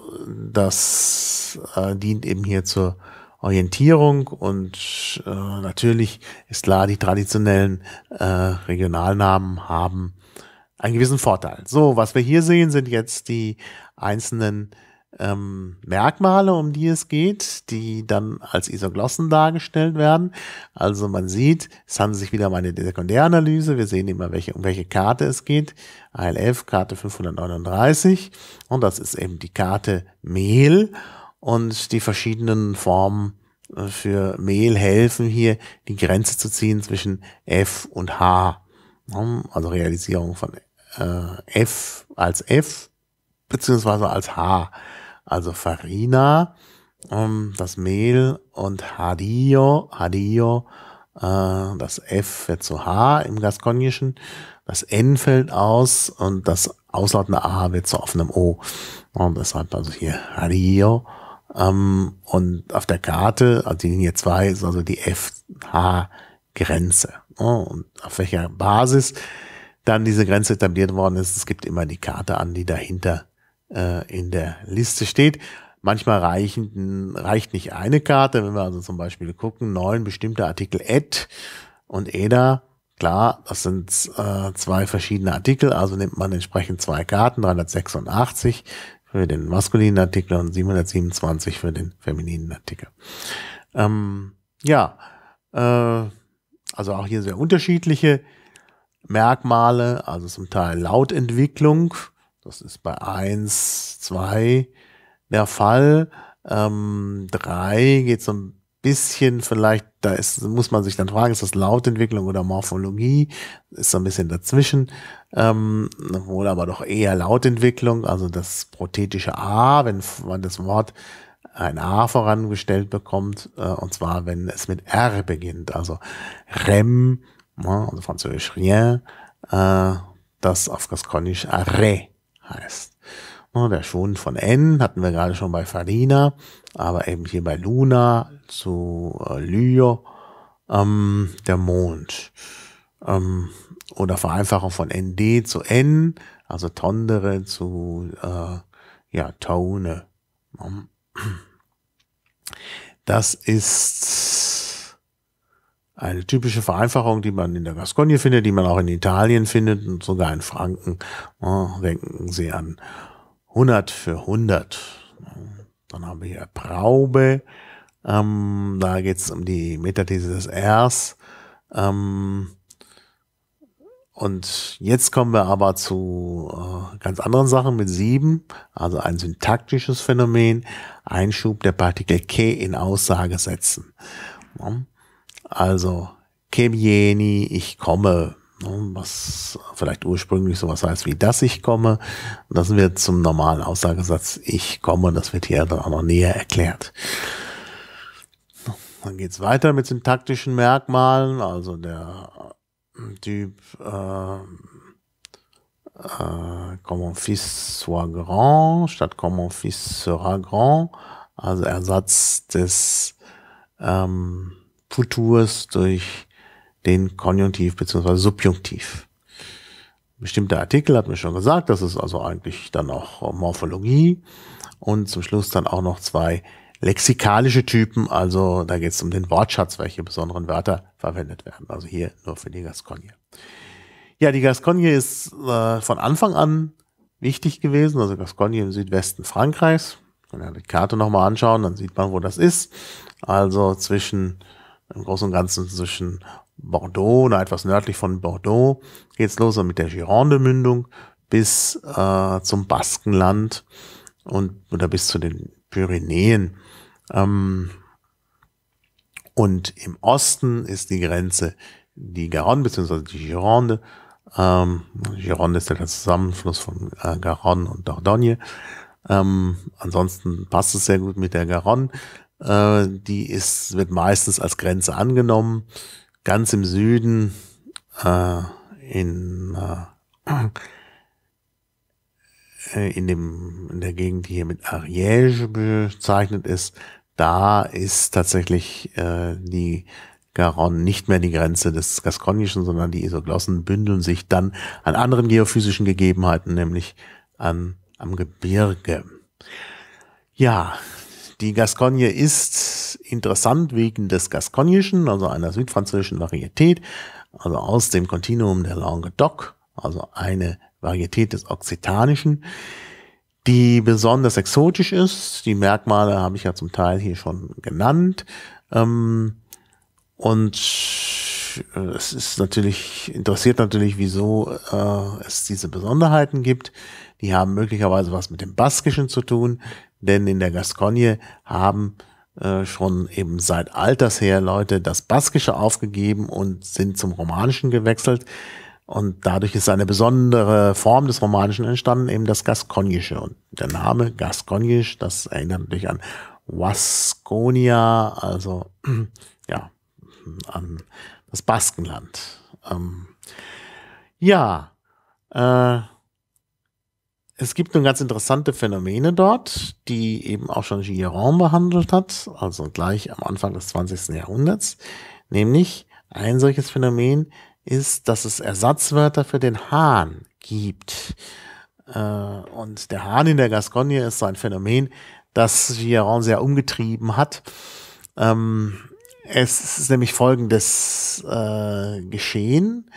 das äh, dient eben hier zur Orientierung und äh, natürlich ist klar, die traditionellen äh, Regionalnamen haben einen gewissen Vorteil. So, was wir hier sehen, sind jetzt die einzelnen ähm, Merkmale, um die es geht, die dann als Isoglossen dargestellt werden. Also man sieht, es handelt sich wieder um eine Sekundäranalyse. Wir sehen immer, welche, um welche Karte es geht. ALF, Karte 539. Und das ist eben die Karte Mehl und die verschiedenen Formen äh, für Mehl helfen hier, die Grenze zu ziehen zwischen F und H. Also Realisierung von äh, F als F beziehungsweise als H. Also Farina, ähm, das Mehl und Hadillo, Hadillo, äh, das F wird zu H im Gascognischen, das N fällt aus und das auslautende A wird zu offenem O. Und deshalb also hier Hadillo ähm, und auf der Karte, also die Linie 2 ist also die FH-Grenze. Oh, und auf welcher Basis dann diese Grenze etabliert worden ist, es gibt immer die Karte an, die dahinter äh, in der Liste steht. Manchmal reichen, reicht nicht eine Karte, wenn wir also zum Beispiel gucken, neun bestimmte Artikel Ed und eda, klar, das sind äh, zwei verschiedene Artikel, also nimmt man entsprechend zwei Karten, 386 für den maskulinen Artikel und 727 für den femininen Artikel. Ähm, ja, äh, also auch hier sehr unterschiedliche Merkmale, also zum Teil Lautentwicklung, das ist bei 1, 2 der Fall. Ähm, 3 geht so ein bisschen vielleicht, da ist, muss man sich dann fragen, ist das Lautentwicklung oder Morphologie? Ist so ein bisschen dazwischen ähm, wohl aber doch eher Lautentwicklung, also das prothetische A, wenn man das Wort ein A vorangestellt bekommt, äh, und zwar wenn es mit R beginnt, also Rem, ne, also französisch Rien, äh, das auf Gaskonisch Arrêt heißt. Ne, der Schwund von N hatten wir gerade schon bei Farina, aber eben hier bei Luna zu äh, Lyo, ähm, der Mond. Ähm, oder Vereinfachung von ND zu N, also Tondere zu äh, ja, Tone. Das ist eine typische Vereinfachung, die man in der Gascogne findet, die man auch in Italien findet und sogar in Franken. Oh, denken Sie an 100 für 100. Dann haben wir hier Praube. Ähm, da geht es um die Metathese des Rs. Ähm, und jetzt kommen wir aber zu äh, ganz anderen Sachen mit sieben, also ein syntaktisches Phänomen, Einschub der Partikel ke in Aussage setzen. Also kemieni, ich komme, was vielleicht ursprünglich sowas heißt wie dass ich komme. Und das wird zum normalen Aussagesatz ich komme, das wird hier dann auch noch näher erklärt. Dann geht's weiter mit syntaktischen Merkmalen, also der Typ, äh, euh, äh, euh, comme mon fils soit grand, statt comme mon fils sera grand, also Ersatz des ähm, Futurs durch den Konjunktiv beziehungsweise Subjunktiv. Bestimmter Artikel hat mir schon gesagt, das ist also eigentlich dann auch Morphologie und zum Schluss dann auch noch zwei lexikalische Typen, also da geht es um den Wortschatz, welche besonderen Wörter verwendet werden. Also hier nur für die Gascogne. Ja, die Gascogne ist äh, von Anfang an wichtig gewesen, also Gascogne im Südwesten Frankreichs. Wenn wir die Karte nochmal anschauen, dann sieht man, wo das ist. Also zwischen, im Großen und Ganzen zwischen Bordeaux na, etwas nördlich von Bordeaux geht's los mit der Gironde-Mündung bis äh, zum Baskenland und oder bis zu den Pyrenäen. Ähm, und im Osten ist die Grenze die Garonne bzw. die Gironde. Ähm, Gironde ist ja der Zusammenfluss von äh, Garonne und Dordogne. Ähm, ansonsten passt es sehr gut mit der Garonne. Äh, die ist, wird meistens als Grenze angenommen. Ganz im Süden äh, in äh, äh, in, dem, in der Gegend, die hier mit Ariège bezeichnet ist, da ist tatsächlich äh, die Garonne nicht mehr die Grenze des Gaskonischen, sondern die Isoglossen bündeln sich dann an anderen geophysischen Gegebenheiten, nämlich an, am Gebirge. Ja, die Gascogne ist interessant wegen des Gasconischen, also einer südfranzösischen Varietät, also aus dem Kontinuum der Languedoc also eine Varietät des Okzitanischen, die besonders exotisch ist. Die Merkmale habe ich ja zum Teil hier schon genannt. Ähm, und äh, es ist natürlich, interessiert natürlich, wieso äh, es diese Besonderheiten gibt. Die haben möglicherweise was mit dem Baskischen zu tun, denn in der Gascogne haben äh, schon eben seit alters her Leute das Baskische aufgegeben und sind zum Romanischen gewechselt. Und dadurch ist eine besondere Form des Romanischen entstanden, eben das Gaskonische. Und der Name Gaskonisch, das erinnert natürlich an Wasconia, also ja, an das Baskenland. Ähm, ja, äh, es gibt nun ganz interessante Phänomene dort, die eben auch schon Giron behandelt hat, also gleich am Anfang des 20. Jahrhunderts, nämlich ein solches Phänomen ist, dass es Ersatzwörter für den Hahn gibt. Äh, und der Hahn in der Gascogne ist so ein Phänomen, das Giron sehr umgetrieben hat. Ähm, es ist nämlich folgendes äh, geschehen.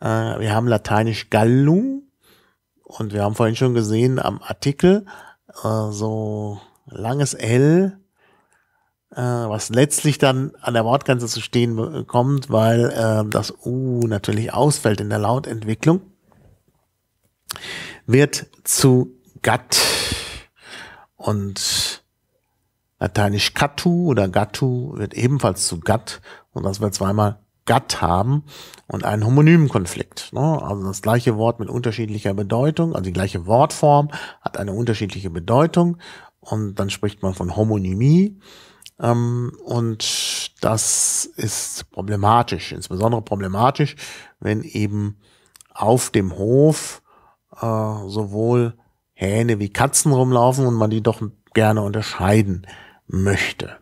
Äh, wir haben lateinisch Gallum und wir haben vorhin schon gesehen am Artikel so langes L äh, was letztlich dann an der Wortgrenze zu stehen kommt, weil äh, das U natürlich ausfällt in der Lautentwicklung, wird zu Gatt und lateinisch Catu oder Gattu wird ebenfalls zu Gatt und das wird zweimal Gatt haben und einen homonymen Konflikt. Ne? Also das gleiche Wort mit unterschiedlicher Bedeutung, also die gleiche Wortform hat eine unterschiedliche Bedeutung und dann spricht man von Homonymie ähm, und das ist problematisch, insbesondere problematisch, wenn eben auf dem Hof äh, sowohl Hähne wie Katzen rumlaufen und man die doch gerne unterscheiden möchte.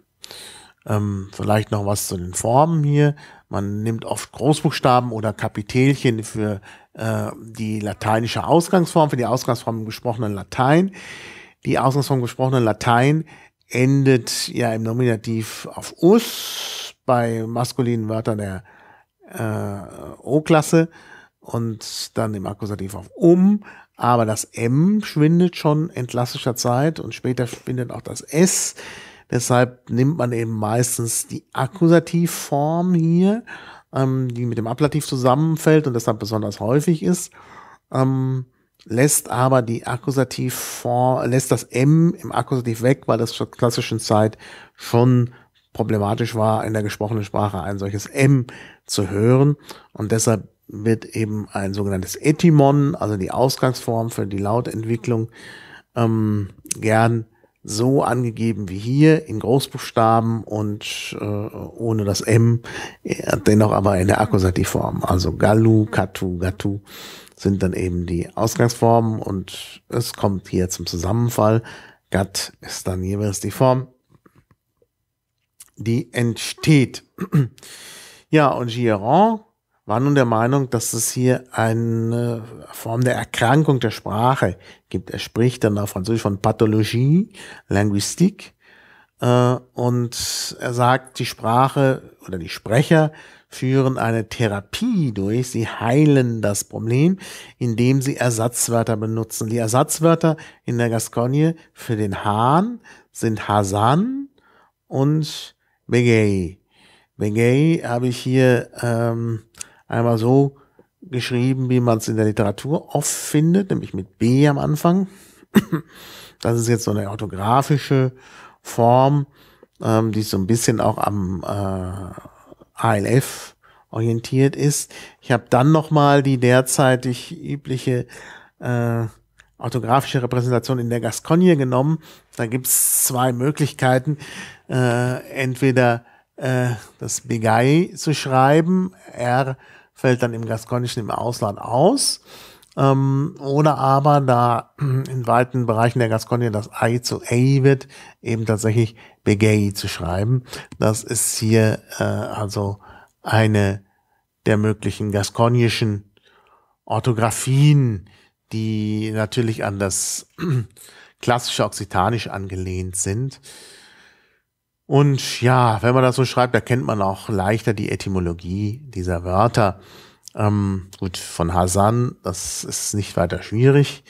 Ähm, vielleicht noch was zu den Formen hier. Man nimmt oft Großbuchstaben oder Kapitelchen für äh, die lateinische Ausgangsform, für die Ausgangsform im gesprochenen Latein. Die Ausgangsform gesprochenen Latein endet ja im Nominativ auf us, bei maskulinen Wörtern der äh, O-Klasse und dann im Akkusativ auf um. Aber das M schwindet schon in klassischer Zeit und später schwindet auch das S. Deshalb nimmt man eben meistens die Akkusativform hier, ähm, die mit dem Ablativ zusammenfällt und deshalb besonders häufig ist. Ähm, lässt aber die Akkusativform, lässt das M im Akkusativ weg, weil das zur klassischen Zeit schon problematisch war, in der gesprochenen Sprache ein solches M zu hören. Und deshalb wird eben ein sogenanntes Etymon, also die Ausgangsform für die Lautentwicklung, ähm, gern so angegeben wie hier in Großbuchstaben und äh, ohne das M, äh, dennoch aber in der Akkusativform, also Galu, Katu, Gatu sind dann eben die Ausgangsformen und es kommt hier zum Zusammenfall. Gatt ist dann jeweils die Form, die entsteht. Ja, und Girard war nun der Meinung, dass es hier eine Form der Erkrankung der Sprache gibt. Er spricht dann auf Französisch von Pathologie, Linguistique. Äh, und er sagt, die Sprache oder die Sprecher führen eine Therapie durch. Sie heilen das Problem, indem sie Ersatzwörter benutzen. Die Ersatzwörter in der Gascogne für den Hahn sind Hasan und Begay. Begay habe ich hier ähm, einmal so geschrieben, wie man es in der Literatur oft findet, nämlich mit B am Anfang. Das ist jetzt so eine orthografische Form, ähm, die so ein bisschen auch am äh, ALF orientiert ist. Ich habe dann nochmal die derzeitig übliche äh, orthografische Repräsentation in der Gascogne genommen. Da gibt's zwei Möglichkeiten. Äh, entweder äh, das Begai zu schreiben, R fällt dann im Gasconischen im Ausland aus. Ähm, oder aber, da in weiten Bereichen der Gascogne das I zu A wird, eben tatsächlich Begay zu schreiben. Das ist hier äh, also eine der möglichen gascognischen Orthographien, die natürlich an das klassische Okzitanisch angelehnt sind. Und ja, wenn man das so schreibt, erkennt man auch leichter die Etymologie dieser Wörter. Ähm, gut, von Hasan, das ist nicht weiter schwierig.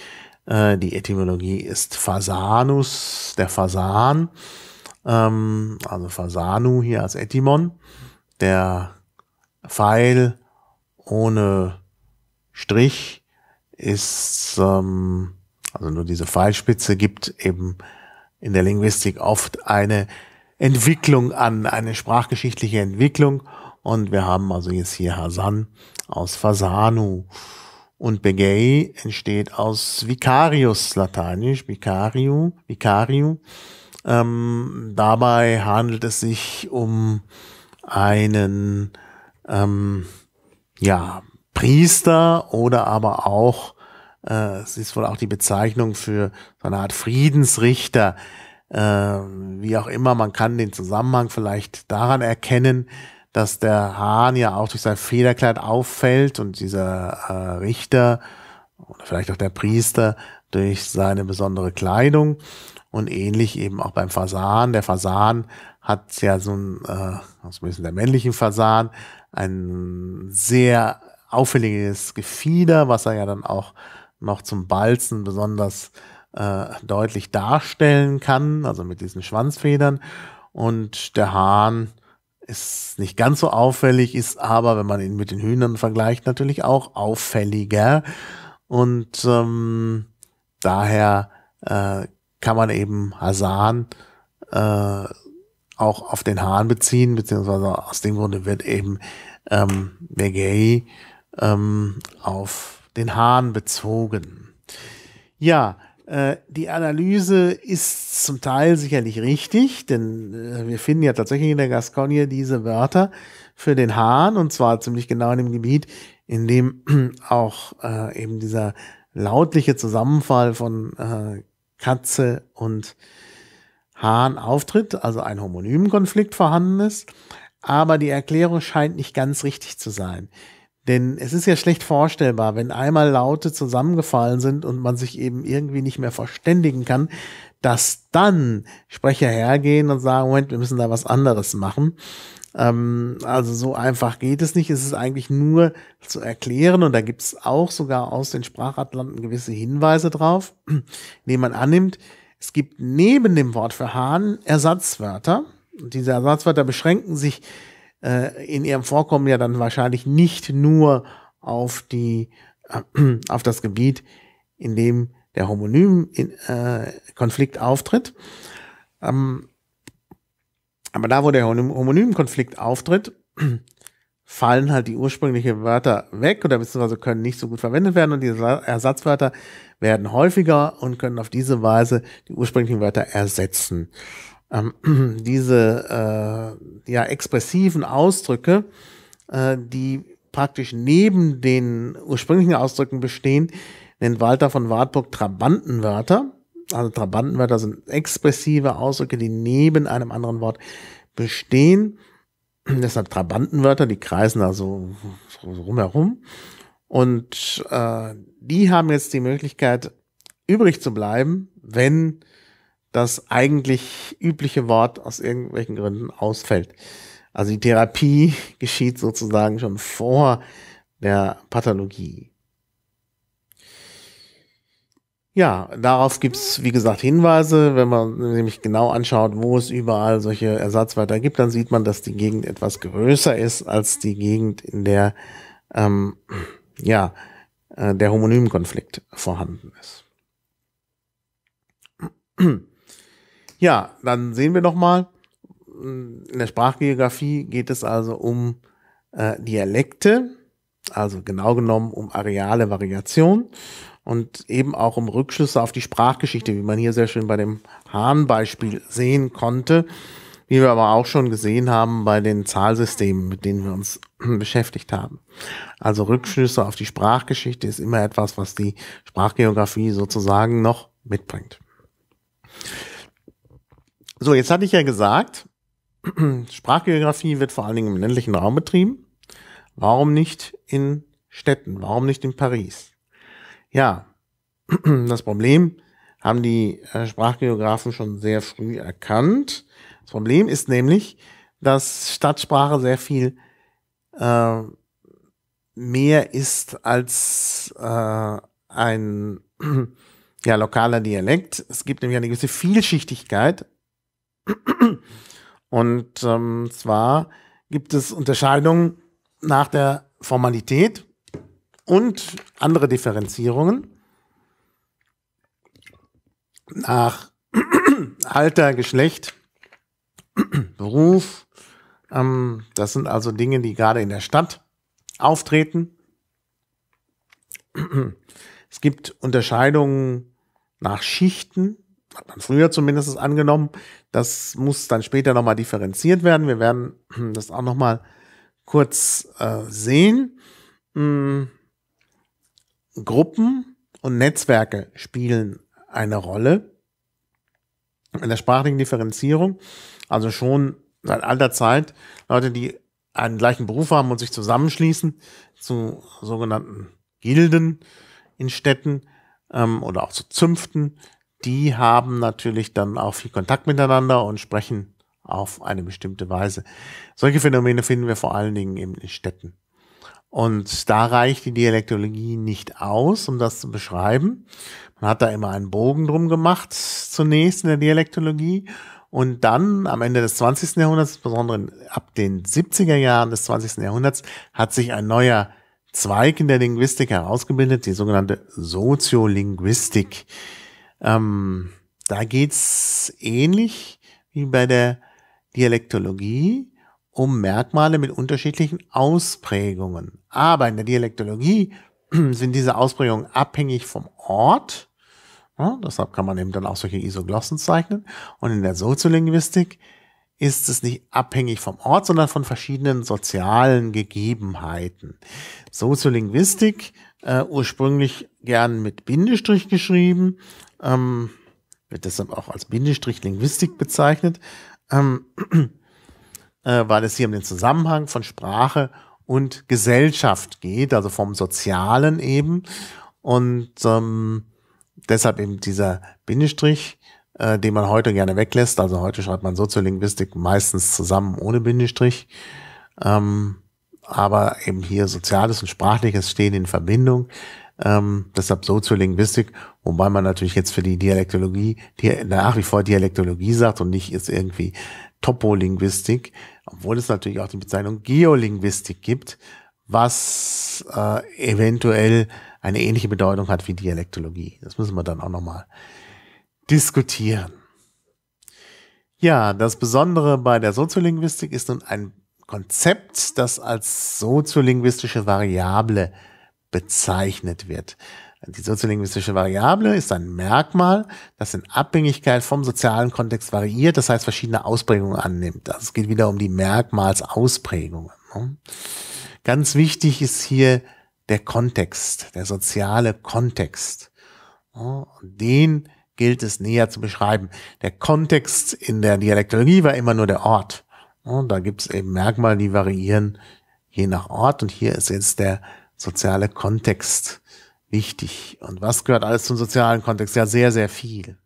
Äh, die Etymologie ist Fasanus, der Fasan. Ähm, also Fasanu hier als Etymon. Der Pfeil ohne Strich ist, ähm, also nur diese Pfeilspitze gibt eben in der Linguistik oft eine Entwicklung an, eine sprachgeschichtliche Entwicklung. Und wir haben also jetzt hier Hasan aus Fasanu. Und Begei entsteht aus Vicarius, lateinisch, Vicariu, Vicariu. Ähm, dabei handelt es sich um einen ähm, ja, Priester oder aber auch, äh, es ist wohl auch die Bezeichnung für so eine Art Friedensrichter, äh, wie auch immer, man kann den Zusammenhang vielleicht daran erkennen, dass der Hahn ja auch durch sein Federkleid auffällt und dieser äh, Richter oder vielleicht auch der Priester durch seine besondere Kleidung und ähnlich eben auch beim Fasan. Der Fasan hat ja so ein, äh, zumindest der männlichen Fasan, ein sehr auffälliges Gefieder, was er ja dann auch noch zum Balzen besonders äh, deutlich darstellen kann, also mit diesen Schwanzfedern. Und der Hahn ist nicht ganz so auffällig, ist aber, wenn man ihn mit den Hühnern vergleicht, natürlich auch auffälliger. Und ähm, daher äh, kann man eben Hasan äh, auch auf den Hahn beziehen, beziehungsweise aus dem Grunde wird eben ähm, Begei ähm, auf den Hahn bezogen. Ja, äh, die Analyse ist zum Teil sicherlich richtig, denn äh, wir finden ja tatsächlich in der Gascogne diese Wörter für den Hahn und zwar ziemlich genau in dem Gebiet, in dem auch äh, eben dieser lautliche Zusammenfall von äh, Katze und Hahn auftritt, also ein homonymen vorhanden ist. Aber die Erklärung scheint nicht ganz richtig zu sein. Denn es ist ja schlecht vorstellbar, wenn einmal Laute zusammengefallen sind und man sich eben irgendwie nicht mehr verständigen kann, dass dann Sprecher hergehen und sagen, Moment, wir müssen da was anderes machen. Ähm, also so einfach geht es nicht. Es ist eigentlich nur zu erklären und da gibt es auch sogar aus den Sprachatlanten gewisse Hinweise drauf, indem man annimmt, es gibt neben dem Wort für Hahn Ersatzwörter. Und diese Ersatzwörter beschränken sich äh, in ihrem Vorkommen ja dann wahrscheinlich nicht nur auf die äh, auf das Gebiet, in dem der homonym in, äh, Konflikt auftritt. Ähm, aber da, wo der homonym Konflikt auftritt, fallen halt die ursprünglichen Wörter weg oder beziehungsweise können nicht so gut verwendet werden und diese Ersatzwörter werden häufiger und können auf diese Weise die ursprünglichen Wörter ersetzen ähm, diese äh, ja, expressiven Ausdrücke, äh, die praktisch neben den ursprünglichen Ausdrücken bestehen, nennt Walter von Wartburg Trabantenwörter. Also Trabantenwörter sind expressive Ausdrücke, die neben einem anderen Wort bestehen. Deshalb Trabantenwörter, die kreisen da so, so rumherum. Und äh, die haben jetzt die Möglichkeit, übrig zu bleiben, wenn das eigentlich übliche Wort aus irgendwelchen Gründen ausfällt. Also die Therapie geschieht sozusagen schon vor der Pathologie. Ja, darauf gibt's wie gesagt, Hinweise. Wenn man nämlich genau anschaut, wo es überall solche Ersatzwörter gibt, dann sieht man, dass die Gegend etwas größer ist als die Gegend, in der ähm, ja, äh, der Homonymkonflikt vorhanden ist. Ja, dann sehen wir nochmal. In der Sprachgeografie geht es also um äh, Dialekte, also genau genommen um areale Variation und eben auch um Rückschlüsse auf die Sprachgeschichte, wie man hier sehr schön bei dem Hahn-Beispiel sehen konnte, wie wir aber auch schon gesehen haben bei den Zahlsystemen, mit denen wir uns beschäftigt haben. Also Rückschlüsse auf die Sprachgeschichte ist immer etwas, was die Sprachgeografie sozusagen noch mitbringt. So, jetzt hatte ich ja gesagt, Sprachgeografie wird vor allen Dingen im ländlichen Raum betrieben. Warum nicht in Städten? Warum nicht in Paris? Ja, das Problem haben die äh, Sprachgeografen schon sehr früh erkannt. Das Problem ist nämlich, dass Stadtsprache sehr viel äh, mehr ist als äh, ein ja, lokaler Dialekt. Es gibt nämlich eine gewisse Vielschichtigkeit und ähm, zwar gibt es Unterscheidungen nach der Formalität und andere Differenzierungen nach Alter, Geschlecht, Beruf. Ähm, das sind also Dinge, die gerade in der Stadt auftreten. es gibt Unterscheidungen nach Schichten, hat man früher zumindest angenommen. Das muss dann später nochmal differenziert werden. Wir werden das auch nochmal kurz äh, sehen. Hm. Gruppen und Netzwerke spielen eine Rolle in der sprachlichen Differenzierung. Also schon seit alter Zeit Leute, die einen gleichen Beruf haben und sich zusammenschließen zu sogenannten Gilden in Städten ähm, oder auch zu Zünften, die haben natürlich dann auch viel Kontakt miteinander und sprechen auf eine bestimmte Weise. Solche Phänomene finden wir vor allen Dingen in Städten. Und da reicht die Dialektologie nicht aus, um das zu beschreiben. Man hat da immer einen Bogen drum gemacht, zunächst in der Dialektologie. Und dann am Ende des 20. Jahrhunderts, insbesondere ab den 70er Jahren des 20. Jahrhunderts, hat sich ein neuer Zweig in der Linguistik herausgebildet, die sogenannte Soziolinguistik ähm, da geht's ähnlich wie bei der Dialektologie um Merkmale mit unterschiedlichen Ausprägungen. Aber in der Dialektologie sind diese Ausprägungen abhängig vom Ort. Ja, deshalb kann man eben dann auch solche Isoglossen zeichnen. Und in der Soziolinguistik ist es nicht abhängig vom Ort, sondern von verschiedenen sozialen Gegebenheiten. Soziolinguistik, äh, ursprünglich gern mit Bindestrich geschrieben, ähm, wird deshalb auch als Bindestrich Linguistik bezeichnet, ähm, äh, weil es hier um den Zusammenhang von Sprache und Gesellschaft geht, also vom Sozialen eben. Und ähm, deshalb eben dieser Bindestrich, äh, den man heute gerne weglässt. Also heute schreibt man Soziolinguistik meistens zusammen ohne Bindestrich. Ähm, aber eben hier Soziales und Sprachliches stehen in Verbindung ähm, deshalb Soziolinguistik, wobei man natürlich jetzt für die Dialektologie die nach wie vor Dialektologie sagt und nicht jetzt irgendwie Topolinguistik, obwohl es natürlich auch die Bezeichnung Geolinguistik gibt, was äh, eventuell eine ähnliche Bedeutung hat wie Dialektologie. Das müssen wir dann auch nochmal diskutieren. Ja, das Besondere bei der Soziolinguistik ist nun ein Konzept, das als soziolinguistische Variable bezeichnet wird. Die soziolinguistische Variable ist ein Merkmal, das in Abhängigkeit vom sozialen Kontext variiert, das heißt verschiedene Ausprägungen annimmt. Also es geht wieder um die Merkmalsausprägungen. Ne? Ganz wichtig ist hier der Kontext, der soziale Kontext. Den gilt es näher zu beschreiben. Der Kontext in der Dialektologie war immer nur der Ort. Da gibt es eben Merkmale, die variieren je nach Ort. Und hier ist jetzt der soziale Kontext wichtig. Und was gehört alles zum sozialen Kontext? Ja, sehr, sehr viel.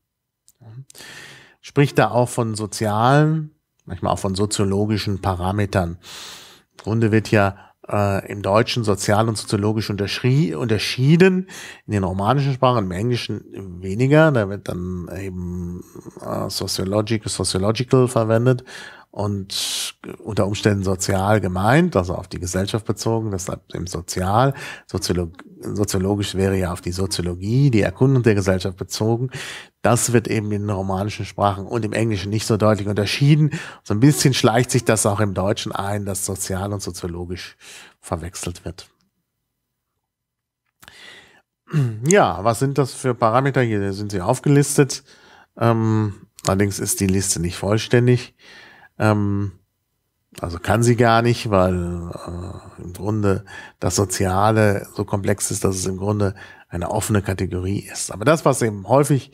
Spricht da auch von sozialen, manchmal auch von soziologischen Parametern. Im Grunde wird ja äh, im Deutschen sozial und soziologisch unterschieden, in den romanischen Sprachen, im Englischen weniger, da wird dann eben äh, sociologic, sociological verwendet und unter Umständen sozial gemeint, also auf die Gesellschaft bezogen, deshalb im Sozial. Soziolo soziologisch wäre ja auf die Soziologie, die Erkundung der Gesellschaft bezogen. Das wird eben in den romanischen Sprachen und im Englischen nicht so deutlich unterschieden. So ein bisschen schleicht sich das auch im Deutschen ein, dass sozial und soziologisch verwechselt wird. Ja, was sind das für Parameter? Hier sind sie aufgelistet. Ähm, allerdings ist die Liste nicht vollständig. Ähm, also kann sie gar nicht, weil äh, im Grunde das Soziale so komplex ist, dass es im Grunde eine offene Kategorie ist. Aber das, was eben häufig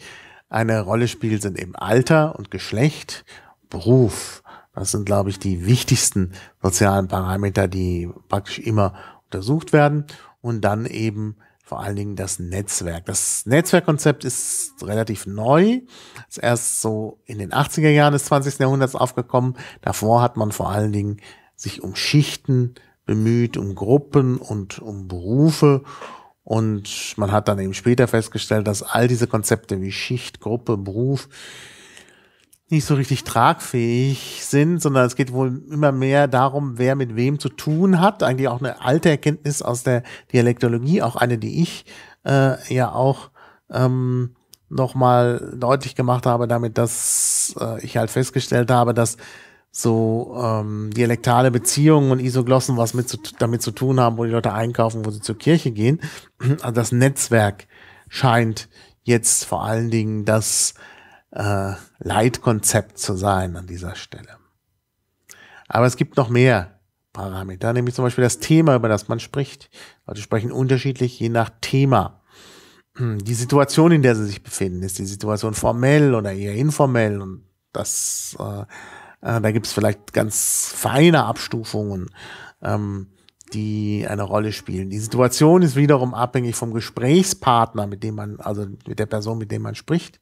eine Rolle spielt, sind eben Alter und Geschlecht, Beruf. Das sind, glaube ich, die wichtigsten sozialen Parameter, die praktisch immer untersucht werden. Und dann eben vor allen Dingen das Netzwerk. Das Netzwerkkonzept ist relativ neu. Ist erst so in den 80er Jahren des 20. Jahrhunderts aufgekommen. Davor hat man vor allen Dingen sich um Schichten bemüht, um Gruppen und um Berufe. Und man hat dann eben später festgestellt, dass all diese Konzepte wie Schicht, Gruppe, Beruf nicht so richtig tragfähig sind, sondern es geht wohl immer mehr darum, wer mit wem zu tun hat. Eigentlich auch eine alte Erkenntnis aus der Dialektologie, auch eine, die ich äh, ja auch ähm, nochmal deutlich gemacht habe, damit, dass äh, ich halt festgestellt habe, dass so ähm, dialektale Beziehungen und Isoglossen was mit zu, damit zu tun haben, wo die Leute einkaufen, wo sie zur Kirche gehen. Also das Netzwerk scheint jetzt vor allen Dingen das äh, Leitkonzept zu sein an dieser Stelle. Aber es gibt noch mehr Parameter, nämlich zum Beispiel das Thema, über das man spricht. Leute sprechen unterschiedlich je nach Thema. Die Situation, in der sie sich befinden, ist die Situation formell oder eher informell und das, äh, äh, da gibt es vielleicht ganz feine Abstufungen, ähm, die eine Rolle spielen. Die Situation ist wiederum abhängig vom Gesprächspartner, mit dem man, also mit der Person, mit dem man spricht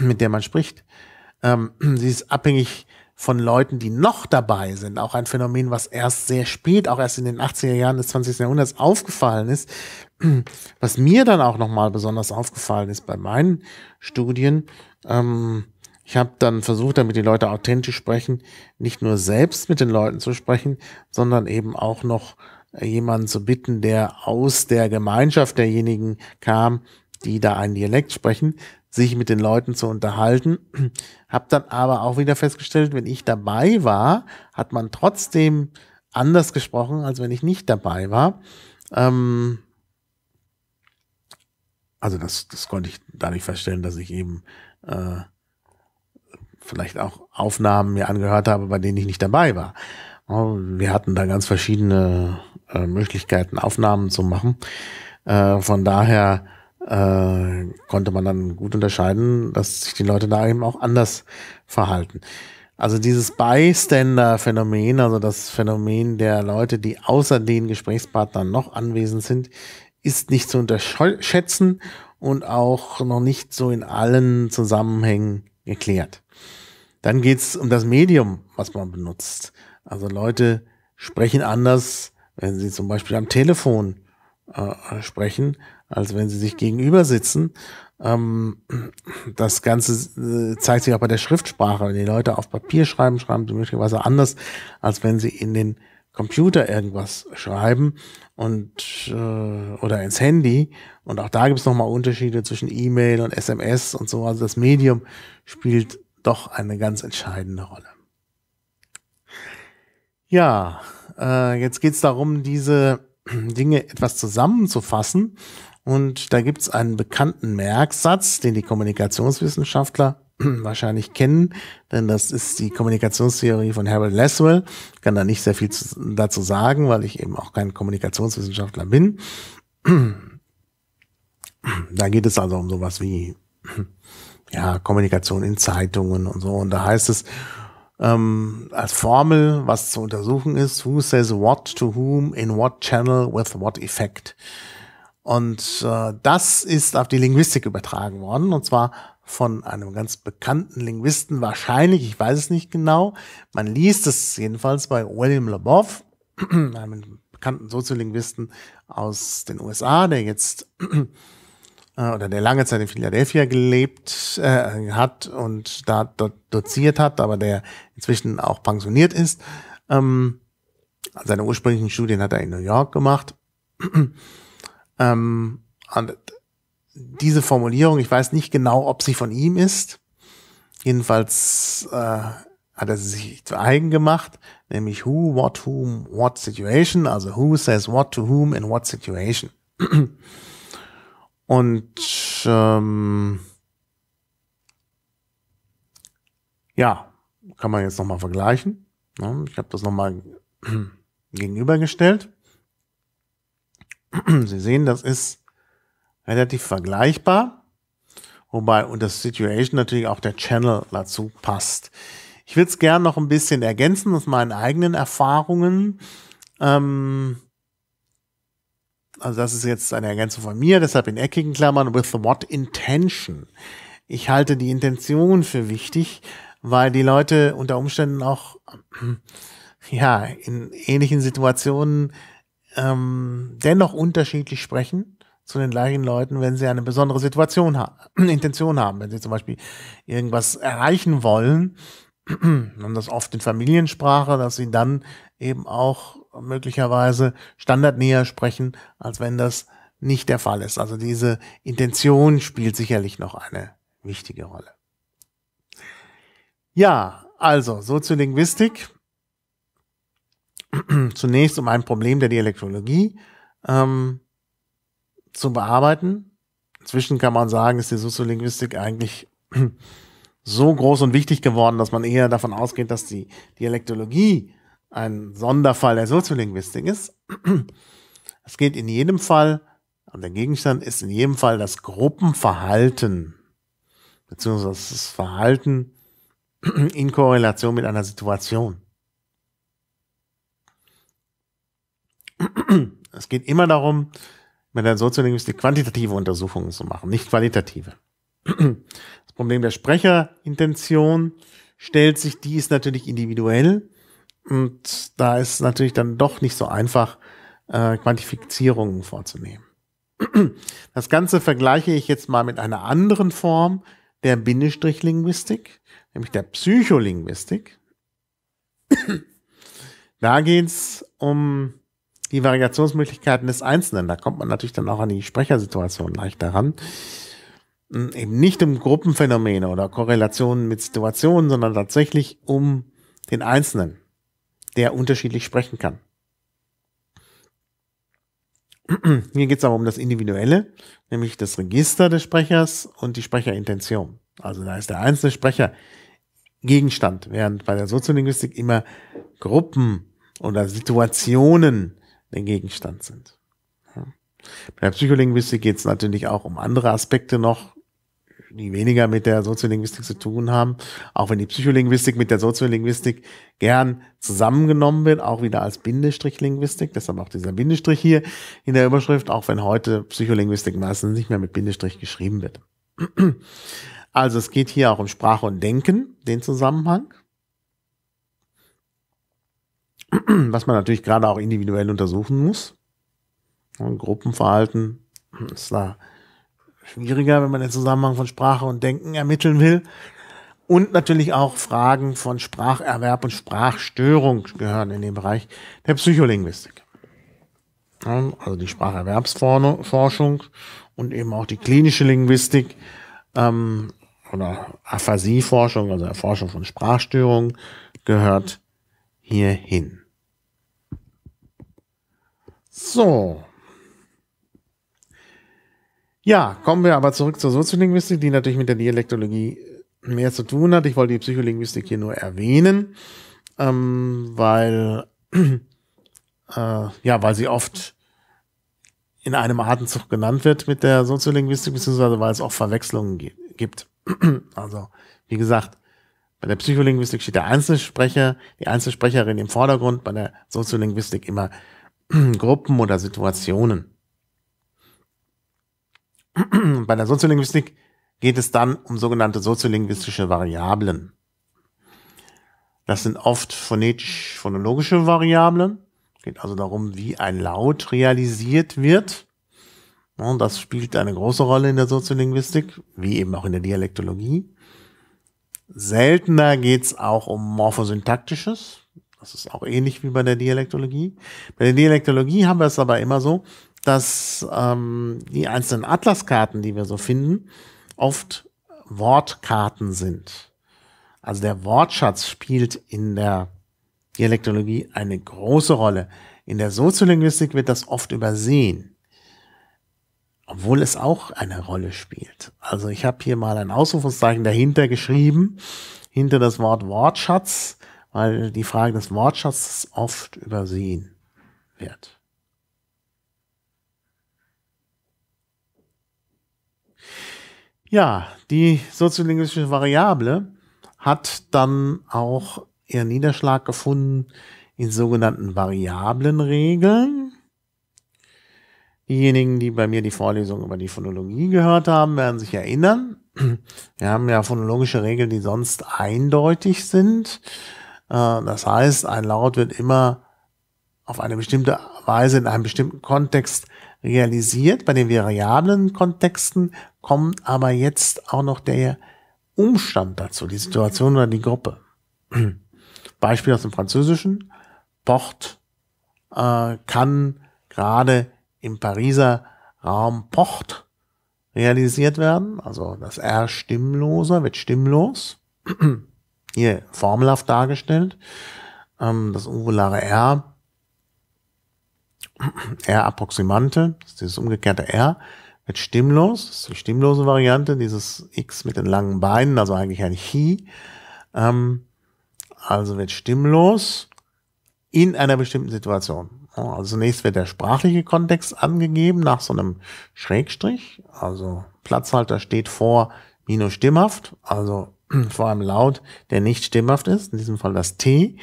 mit der man spricht. Ähm, sie ist abhängig von Leuten, die noch dabei sind. Auch ein Phänomen, was erst sehr spät, auch erst in den 80er Jahren des 20. Jahrhunderts aufgefallen ist. Was mir dann auch nochmal besonders aufgefallen ist bei meinen Studien. Ähm, ich habe dann versucht, damit die Leute authentisch sprechen, nicht nur selbst mit den Leuten zu sprechen, sondern eben auch noch äh, jemanden zu bitten, der aus der Gemeinschaft derjenigen kam, die da einen Dialekt sprechen, sich mit den Leuten zu unterhalten. Hab dann aber auch wieder festgestellt, wenn ich dabei war, hat man trotzdem anders gesprochen, als wenn ich nicht dabei war. Ähm also das, das konnte ich dadurch feststellen, dass ich eben äh, vielleicht auch Aufnahmen mir angehört habe, bei denen ich nicht dabei war. Oh, wir hatten da ganz verschiedene äh, Möglichkeiten, Aufnahmen zu machen. Äh, von daher äh, konnte man dann gut unterscheiden, dass sich die Leute da eben auch anders verhalten. Also dieses Bystander-Phänomen, also das Phänomen der Leute, die außer den Gesprächspartnern noch anwesend sind, ist nicht zu unterschätzen und auch noch nicht so in allen Zusammenhängen geklärt. Dann geht's um das Medium, was man benutzt. Also Leute sprechen anders, wenn sie zum Beispiel am Telefon äh, sprechen als wenn sie sich gegenüber sitzen. Ähm, das Ganze äh, zeigt sich auch bei der Schriftsprache. Wenn die Leute auf Papier schreiben, schreiben sie möglicherweise anders, als wenn sie in den Computer irgendwas schreiben und äh, oder ins Handy. Und auch da gibt es nochmal Unterschiede zwischen E-Mail und SMS und so. Also das Medium spielt doch eine ganz entscheidende Rolle. Ja, äh, jetzt geht es darum, diese Dinge etwas zusammenzufassen und da gibt's einen bekannten Merksatz, den die Kommunikationswissenschaftler wahrscheinlich kennen, denn das ist die Kommunikationstheorie von Harold Laswell. Ich kann da nicht sehr viel dazu sagen, weil ich eben auch kein Kommunikationswissenschaftler bin. Da geht es also um sowas wie ja, Kommunikation in Zeitungen und so. Und da heißt es ähm, als Formel, was zu untersuchen ist, who says what to whom in what channel with what effect. Und äh, das ist auf die Linguistik übertragen worden, und zwar von einem ganz bekannten Linguisten, wahrscheinlich, ich weiß es nicht genau. Man liest es jedenfalls bei William Leboff, einem bekannten Soziolinguisten aus den USA, der jetzt äh, oder der lange Zeit in Philadelphia gelebt äh, hat und da do doziert hat, aber der inzwischen auch pensioniert ist. Ähm, seine ursprünglichen Studien hat er in New York gemacht. Ähm, diese Formulierung, ich weiß nicht genau, ob sie von ihm ist. Jedenfalls äh, hat er sie sich zu eigen gemacht, nämlich who, what, whom, what situation, also who says what to whom in what situation. Und ähm, ja, kann man jetzt nochmal vergleichen. Ne? Ich habe das nochmal gegenübergestellt. Sie sehen, das ist relativ vergleichbar. Wobei und das Situation natürlich auch der Channel dazu passt. Ich würde es gerne noch ein bisschen ergänzen aus meinen eigenen Erfahrungen. Ähm also das ist jetzt eine Ergänzung von mir, deshalb in eckigen Klammern, with what intention. Ich halte die Intention für wichtig, weil die Leute unter Umständen auch ja, in ähnlichen Situationen ähm, dennoch unterschiedlich sprechen zu den gleichen Leuten, wenn sie eine besondere Situation haben, Intention haben, wenn sie zum Beispiel irgendwas erreichen wollen, haben das oft in Familiensprache, dass sie dann eben auch möglicherweise standardnäher sprechen, als wenn das nicht der Fall ist. Also diese Intention spielt sicherlich noch eine wichtige Rolle. Ja, also Soziolinguistik zunächst um ein Problem der Dialektologie ähm, zu bearbeiten. Inzwischen kann man sagen, ist die Soziolinguistik eigentlich so groß und wichtig geworden, dass man eher davon ausgeht, dass die Dialektologie ein Sonderfall der Soziolinguistik ist. Es geht in jedem Fall, und der Gegenstand ist in jedem Fall das Gruppenverhalten, beziehungsweise das Verhalten in Korrelation mit einer Situation. es geht immer darum, mit der Soziolinguistik quantitative Untersuchungen zu machen, nicht qualitative. Das Problem der Sprecherintention stellt sich, die ist natürlich individuell und da ist natürlich dann doch nicht so einfach, äh, Quantifizierungen vorzunehmen. Das Ganze vergleiche ich jetzt mal mit einer anderen Form der Bindestrichlinguistik, nämlich der Psycholinguistik. Da geht's um die Variationsmöglichkeiten des Einzelnen. Da kommt man natürlich dann auch an die Sprechersituation leichter ran. Hm, eben nicht um Gruppenphänomene oder Korrelationen mit Situationen, sondern tatsächlich um den Einzelnen, der unterschiedlich sprechen kann. Hier geht es aber um das Individuelle, nämlich das Register des Sprechers und die Sprecherintention. Also da ist der einzelne Sprecher Gegenstand, während bei der Soziolinguistik immer Gruppen oder Situationen ein Gegenstand sind. Bei der Psycholinguistik geht es natürlich auch um andere Aspekte noch, die weniger mit der Soziolinguistik zu tun haben, auch wenn die Psycholinguistik mit der Soziolinguistik gern zusammengenommen wird, auch wieder als Bindestrichlinguistik, deshalb auch dieser Bindestrich hier in der Überschrift, auch wenn heute Psycholinguistik meistens nicht mehr mit Bindestrich geschrieben wird. Also es geht hier auch um Sprache und Denken, den Zusammenhang. was man natürlich gerade auch individuell untersuchen muss. Und Gruppenverhalten hm, ist da schwieriger, wenn man den Zusammenhang von Sprache und Denken ermitteln will. Und natürlich auch Fragen von Spracherwerb und Sprachstörung gehören in den Bereich der Psycholinguistik. Also die Spracherwerbsforschung und eben auch die klinische Linguistik ähm, oder Aphasieforschung, also Erforschung von Sprachstörungen, gehört hierhin. So. Ja, kommen wir aber zurück zur Soziolinguistik, die natürlich mit der Dialektologie mehr zu tun hat. Ich wollte die Psycholinguistik hier nur erwähnen, ähm, weil, äh, ja, weil sie oft in einem Atemzug genannt wird mit der Soziolinguistik, beziehungsweise weil es auch Verwechslungen gibt. also, wie gesagt, bei der Psycholinguistik steht der Einzelsprecher, die Einzelsprecherin im Vordergrund, bei der Soziolinguistik immer Gruppen oder Situationen. Bei der Soziolinguistik geht es dann um sogenannte soziolinguistische Variablen. Das sind oft phonetisch-phonologische Variablen. Geht also darum, wie ein Laut realisiert wird. Und das spielt eine große Rolle in der Soziolinguistik, wie eben auch in der Dialektologie. Seltener geht es auch um morphosyntaktisches. Das ist auch ähnlich wie bei der Dialektologie. Bei der Dialektologie haben wir es aber immer so, dass ähm, die einzelnen Atlaskarten, die wir so finden, oft Wortkarten sind. Also der Wortschatz spielt in der Dialektologie eine große Rolle. In der Soziolinguistik wird das oft übersehen, obwohl es auch eine Rolle spielt. Also ich habe hier mal ein Ausrufungszeichen dahinter geschrieben, hinter das Wort Wortschatz weil die Frage des Wortschatzes oft übersehen wird. Ja, die soziolinguistische Variable hat dann auch ihren Niederschlag gefunden in sogenannten Variablenregeln. Diejenigen, die bei mir die Vorlesung über die Phonologie gehört haben, werden sich erinnern. Wir haben ja phonologische Regeln, die sonst eindeutig sind. Äh, das heißt, ein Laut wird immer auf eine bestimmte Weise in einem bestimmten Kontext realisiert. Bei den variablen Kontexten kommt aber jetzt auch noch der Umstand dazu, die Situation oder die Gruppe. Beispiel aus dem Französischen. Port äh, kann gerade im Pariser Raum Port realisiert werden. Also das R stimmloser wird stimmlos. hier formelhaft dargestellt. Ähm, das ungulare R, R-Approximante, das ist dieses umgekehrte R, wird stimmlos, das ist die stimmlose Variante, dieses X mit den langen Beinen, also eigentlich ein Chi. Ähm, also wird stimmlos in einer bestimmten Situation. Oh, also zunächst wird der sprachliche Kontext angegeben nach so einem Schrägstrich. Also Platzhalter steht vor minus stimmhaft, also vor einem Laut, der nicht stimmhaft ist, in diesem Fall das T,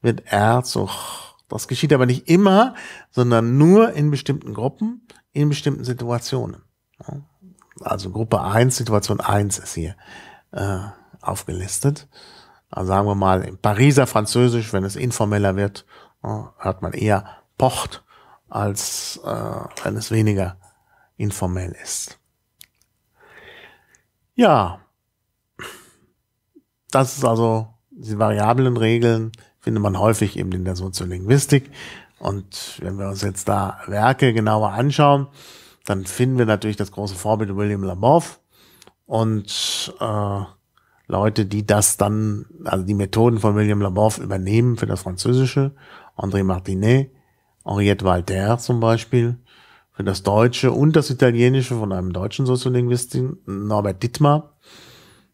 wird R zu Ch. Das geschieht aber nicht immer, sondern nur in bestimmten Gruppen, in bestimmten Situationen. Also Gruppe 1, Situation 1 ist hier äh, aufgelistet. Also sagen wir mal im Pariser Französisch, wenn es informeller wird, hört man eher pocht, als äh, wenn es weniger informell ist. Ja, das ist also, diese variablen Regeln findet man häufig eben in der Soziolinguistik. Und wenn wir uns jetzt da Werke genauer anschauen, dann finden wir natürlich das große Vorbild William Lamoff und äh, Leute, die das dann, also die Methoden von William Lamoff übernehmen für das Französische, André Martinet, Henriette Walter zum Beispiel, für das Deutsche und das Italienische von einem deutschen Soziolinguisten, Norbert Dittmar.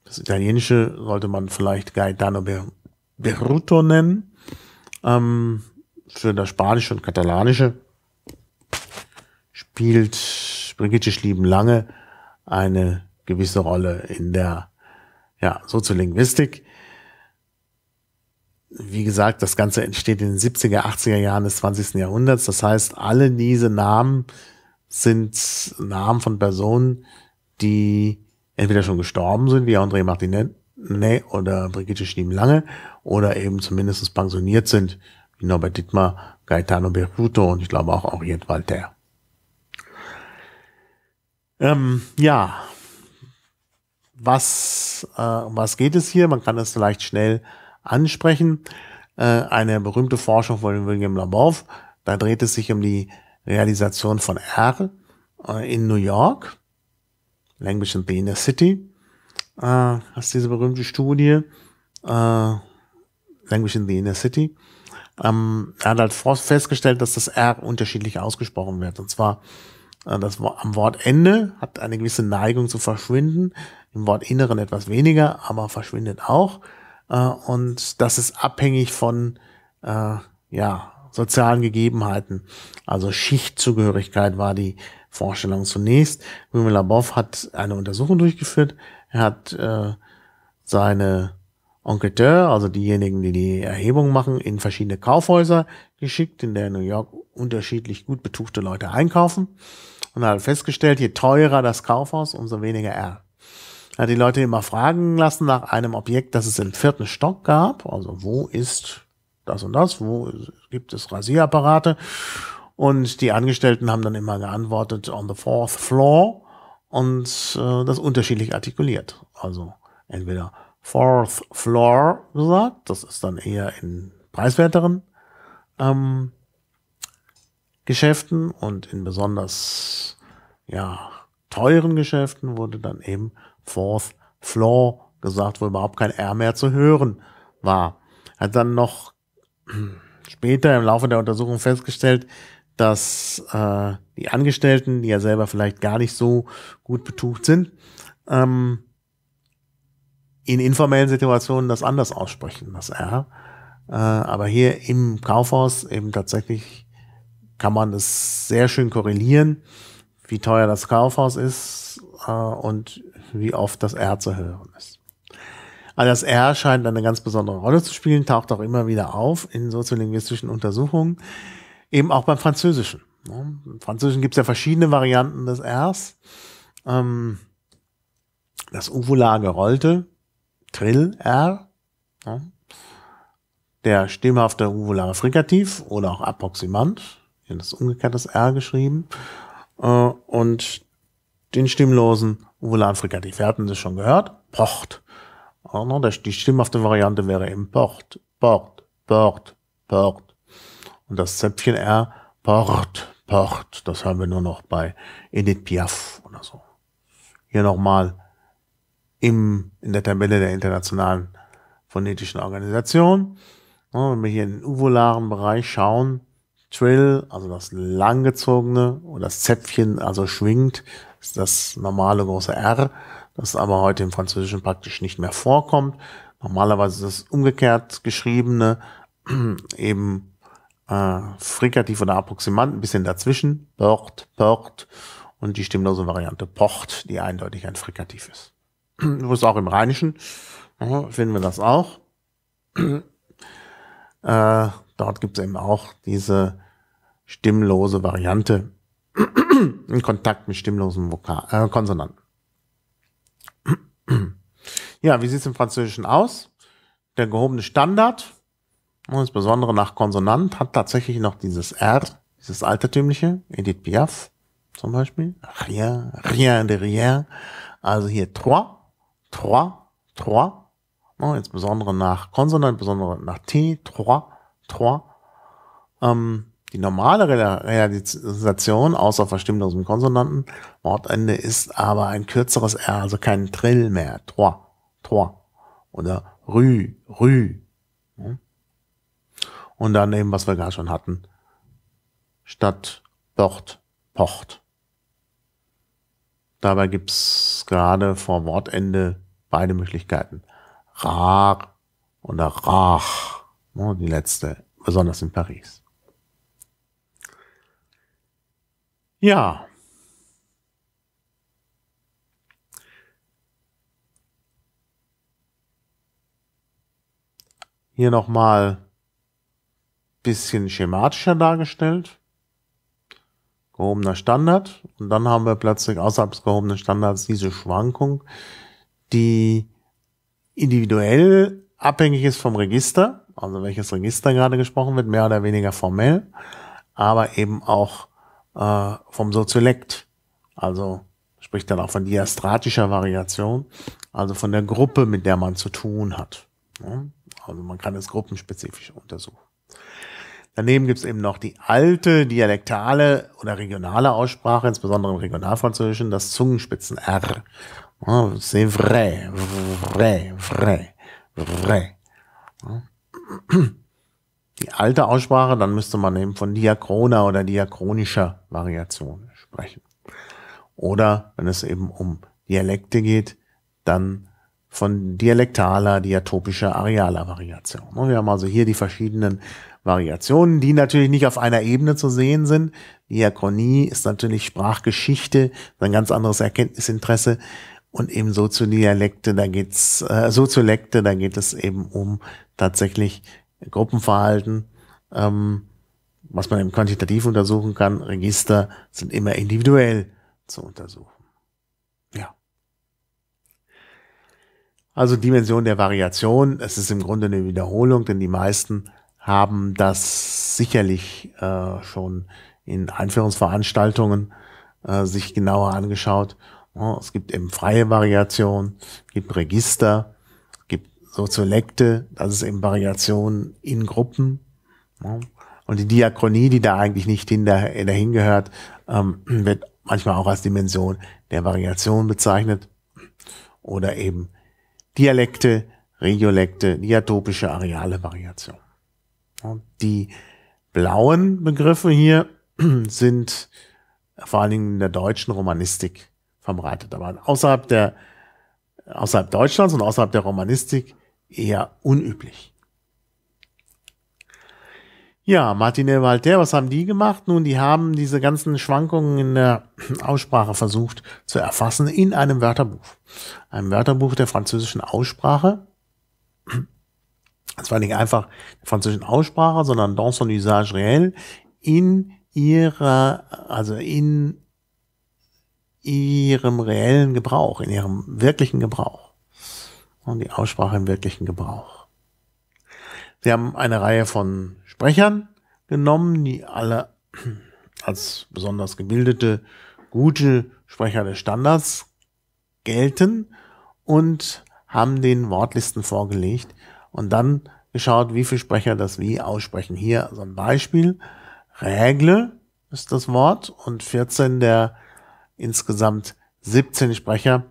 Das Italienische sollte man vielleicht Gaetano Berruto nennen. Ähm, für das Spanische und Katalanische spielt Brigitte Schlieben-Lange eine gewisse Rolle in der ja, Soziolinguistik. Wie gesagt, das Ganze entsteht in den 70er, 80er Jahren des 20. Jahrhunderts. Das heißt, alle diese Namen sind Namen von Personen, die entweder schon gestorben sind, wie André Martinet oder Brigitte schniem lange oder eben zumindest pensioniert sind, wie Norbert Dittmar, Gaetano Bercuto und ich glaube auch Orient Walter. Ähm, ja, was, äh, was geht es hier? Man kann das vielleicht schnell ansprechen. Äh, eine berühmte Forschung von William Laboff, da dreht es sich um die Realisation von R äh, in New York. Language and Be in the City. Äh, hast diese berühmte Studie. Äh, Language in the Inner City. Ähm, er hat halt festgestellt, dass das R unterschiedlich ausgesprochen wird. Und zwar äh, das am Wortende hat eine gewisse Neigung zu verschwinden, im Wortinneren etwas weniger, aber verschwindet auch. Äh, und das ist abhängig von äh, ja, sozialen Gegebenheiten. Also Schichtzugehörigkeit war die Vorstellung. Zunächst, Wilmer Labov hat eine Untersuchung durchgeführt. Er hat äh, seine Enquêteur, also diejenigen, die die Erhebung machen, in verschiedene Kaufhäuser geschickt, in der New York unterschiedlich gut betuchte Leute einkaufen. Und er hat festgestellt, je teurer das Kaufhaus, umso weniger er. Er hat die Leute immer fragen lassen nach einem Objekt, das es im vierten Stock gab. Also wo ist das und das? Wo gibt es Rasierapparate? Und die Angestellten haben dann immer geantwortet on the fourth floor und äh, das unterschiedlich artikuliert. Also entweder fourth floor gesagt, das ist dann eher in preiswerteren ähm, Geschäften und in besonders ja, teuren Geschäften wurde dann eben fourth floor gesagt, wo überhaupt kein R mehr zu hören war. Hat dann noch später im Laufe der Untersuchung festgestellt, dass äh, die Angestellten, die ja selber vielleicht gar nicht so gut betucht sind, ähm, in informellen Situationen das anders aussprechen, das R. Äh, aber hier im Kaufhaus eben tatsächlich kann man es sehr schön korrelieren, wie teuer das Kaufhaus ist äh, und wie oft das R zu hören ist. Also das R scheint eine ganz besondere Rolle zu spielen, taucht auch immer wieder auf in soziolinguistischen Untersuchungen eben auch beim Französischen. Ne? Im Französischen gibt es ja verschiedene Varianten des Rs. Ähm, das Uvular gerollte, Trill R, ne? der stimmhafte uvulare Frikativ oder auch Approximant, hier ist umgekehrtes R geschrieben, äh, und den stimmlosen uvularen Frikativ. Wir hatten das schon gehört, Pocht. Ne? Die stimmhafte Variante wäre eben Pocht, Pocht, Pocht, Pocht. Und das Zäpfchen R, Port, Port, das haben wir nur noch bei Edith Piaf oder so. Hier nochmal im, in der Tabelle der internationalen phonetischen Organisation. Wenn wir hier in den uvularen Bereich schauen, Trill, also das langgezogene und das Zäpfchen, also schwingt, ist das normale große R, das aber heute im Französischen praktisch nicht mehr vorkommt. Normalerweise ist das umgekehrt geschriebene eben äh, Frikativ oder Approximant, ein bisschen dazwischen, pört, pört und die stimmlose Variante pocht, die eindeutig ein Frikativ ist. Du Übrigens auch im Rheinischen finden wir das auch. Äh, dort gibt es eben auch diese stimmlose Variante in Kontakt mit stimmlosen Vokal äh, Konsonanten. ja, wie sieht es im Französischen aus? Der gehobene Standard und insbesondere nach Konsonant hat tatsächlich noch dieses R, dieses altertümliche, Edith Piaf zum Beispiel, rien, rien de rien. Also hier trois, trois, trois. Und oh, insbesondere nach Konsonant, insbesondere nach T, trois, trois. Ähm, die normale Realisation, außer verstimmt Konsonanten, Wortende ist aber ein kürzeres R, also kein Trill mehr. Trois, trois. Oder rü, rü. Hm? und dann eben, was wir gar schon hatten. Stadt, dort Pocht. Dabei gibt's gerade vor Wortende beide Möglichkeiten. Rar oder Rach. Oh, die letzte, besonders in Paris. Ja. Hier nochmal bisschen schematischer dargestellt. Gehobener Standard. Und dann haben wir plötzlich außerhalb des gehobenen Standards diese Schwankung, die individuell abhängig ist vom Register, also welches Register gerade gesprochen wird, mehr oder weniger formell, aber eben auch äh, vom Soziolekt, also spricht dann auch von diastratischer Variation, also von der Gruppe, mit der man zu tun hat. Also man kann es gruppenspezifisch untersuchen. Daneben gibt es eben noch die alte dialektale oder regionale Aussprache, insbesondere im Regionalfranzösischen, das Zungenspitzen-R. C'est vrai, vrai, vrai, vrai. Die alte Aussprache, dann müsste man eben von diachrona oder diachronischer Variation sprechen. Oder wenn es eben um Dialekte geht, dann von dialektaler, diatopischer, arealer Variation. wir haben also hier die verschiedenen Variationen, die natürlich nicht auf einer Ebene zu sehen sind. Diachronie ist natürlich Sprachgeschichte, ein ganz anderes Erkenntnisinteresse und eben Soziodialekte, da geht's äh, Soziolekte, da geht es eben um tatsächlich Gruppenverhalten, ähm, was man eben quantitativ untersuchen kann. Register sind immer individuell zu untersuchen. Ja. Also Dimension der Variation, es ist im Grunde eine Wiederholung, denn die meisten haben das sicherlich äh, schon in Einführungsveranstaltungen äh, sich genauer angeschaut. Oh, es gibt eben freie Variation, gibt Register, gibt Soziolekte, das ist eben Variation in Gruppen. Oh. Und die Diachronie, die da eigentlich nicht hinter, äh, dahin gehört, ähm, wird manchmal auch als Dimension der Variation bezeichnet. Oder eben Dialekte, Regiolekte, diatopische Areale Variation. Die blauen Begriffe hier sind vor allen Dingen in der deutschen Romanistik verbreitet, aber außerhalb der außerhalb Deutschlands und außerhalb der Romanistik eher unüblich. Ja, Martinel Walter, was haben die gemacht? Nun, die haben diese ganzen Schwankungen in der Aussprache versucht zu erfassen in einem Wörterbuch. Einem Wörterbuch der französischen Aussprache. Es war nicht einfach französischen Aussprache, sondern dans son usage réel in ihrer, also in ihrem reellen Gebrauch, in ihrem wirklichen Gebrauch. Und die Aussprache im wirklichen Gebrauch. Sie haben eine Reihe von Sprechern genommen, die alle als besonders gebildete, gute Sprecher des Standards gelten und haben den Wortlisten vorgelegt, und dann geschaut, wie viele Sprecher das wie aussprechen. Hier so ein Beispiel. Regle ist das Wort und 14 der insgesamt 17 Sprecher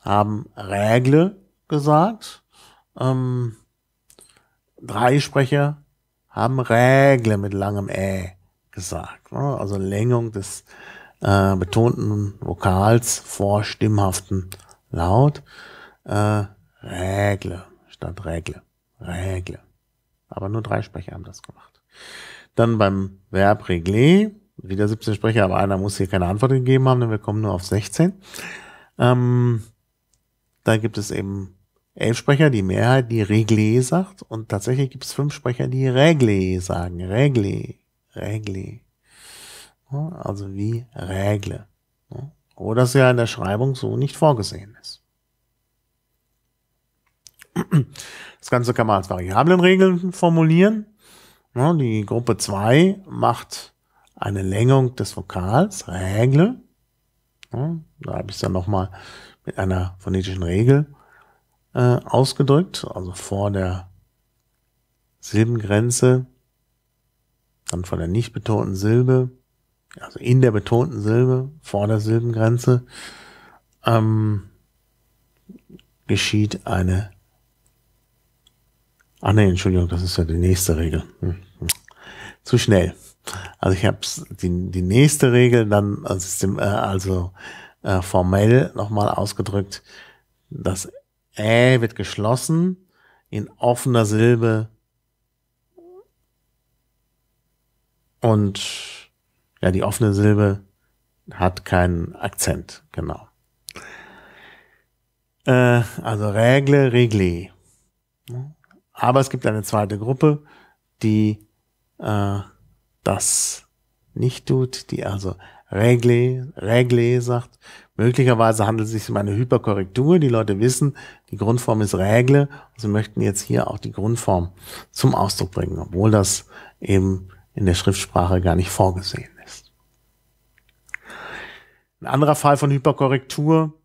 haben Regle gesagt. Ähm, drei Sprecher haben Regle mit langem Ä gesagt. Ne? Also Längung des äh, betonten Vokals vor stimmhaften Laut. Äh, Regle statt Regle. Regle. Aber nur drei Sprecher haben das gemacht. Dann beim Verb régler, wieder 17 Sprecher, aber einer muss hier keine Antwort gegeben haben, denn wir kommen nur auf 16. Ähm, da gibt es eben elf Sprecher, die Mehrheit, die régler sagt. Und tatsächlich gibt es fünf Sprecher, die règle sagen. Règle, règle. Also wie Regle. Wo das ja in der Schreibung so nicht vorgesehen ist. Das Ganze kann man als Variablenregeln formulieren. Ja, die Gruppe 2 macht eine Längung des Vokals, Regle. Ja, da habe ich es dann nochmal mit einer phonetischen Regel äh, ausgedrückt, also vor der Silbengrenze, dann vor der nicht betonten Silbe, also in der betonten Silbe, vor der Silbengrenze, ähm, geschieht eine Ah nee, Entschuldigung, das ist ja die nächste Regel. Hm, hm. Zu schnell. Also ich habe die, die nächste Regel dann also, äh, also äh, formell nochmal ausgedrückt. Das Ä wird geschlossen in offener Silbe und ja, die offene Silbe hat keinen Akzent, genau. Äh, also Regle, Regli. Hm? Aber es gibt eine zweite Gruppe, die äh, das nicht tut, die also Regle, Regle sagt. Möglicherweise handelt es sich um eine Hyperkorrektur. Die Leute wissen, die Grundform ist Regle. Sie möchten jetzt hier auch die Grundform zum Ausdruck bringen, obwohl das eben in der Schriftsprache gar nicht vorgesehen ist. Ein anderer Fall von Hyperkorrektur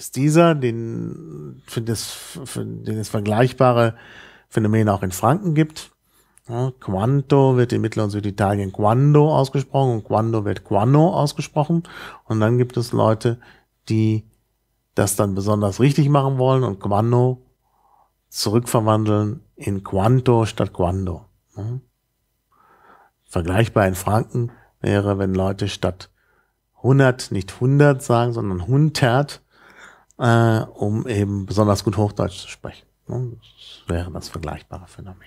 ist dieser, den, für das, für den es vergleichbare Phänomene auch in Franken gibt. Ja, Quanto wird in Mittel- und Süditalien Quando ausgesprochen und Quando wird Quano ausgesprochen. Und dann gibt es Leute, die das dann besonders richtig machen wollen und quando zurückverwandeln in Quanto statt Quando. Ja. Vergleichbar in Franken wäre, wenn Leute statt 100 nicht 100 sagen, sondern 100 äh, um eben besonders gut Hochdeutsch zu sprechen. Ne? Das wäre das vergleichbare Phänomen.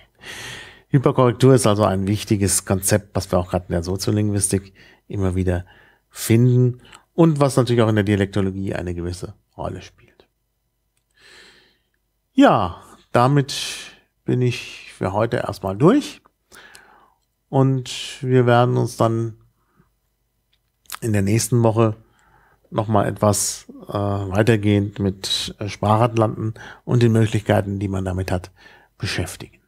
Hyperkorrektur ist also ein wichtiges Konzept, was wir auch gerade in der Soziolinguistik immer wieder finden und was natürlich auch in der Dialektologie eine gewisse Rolle spielt. Ja, damit bin ich für heute erstmal durch und wir werden uns dann in der nächsten Woche nochmal etwas äh, weitergehend mit äh, Sprache landen und den Möglichkeiten, die man damit hat, beschäftigen.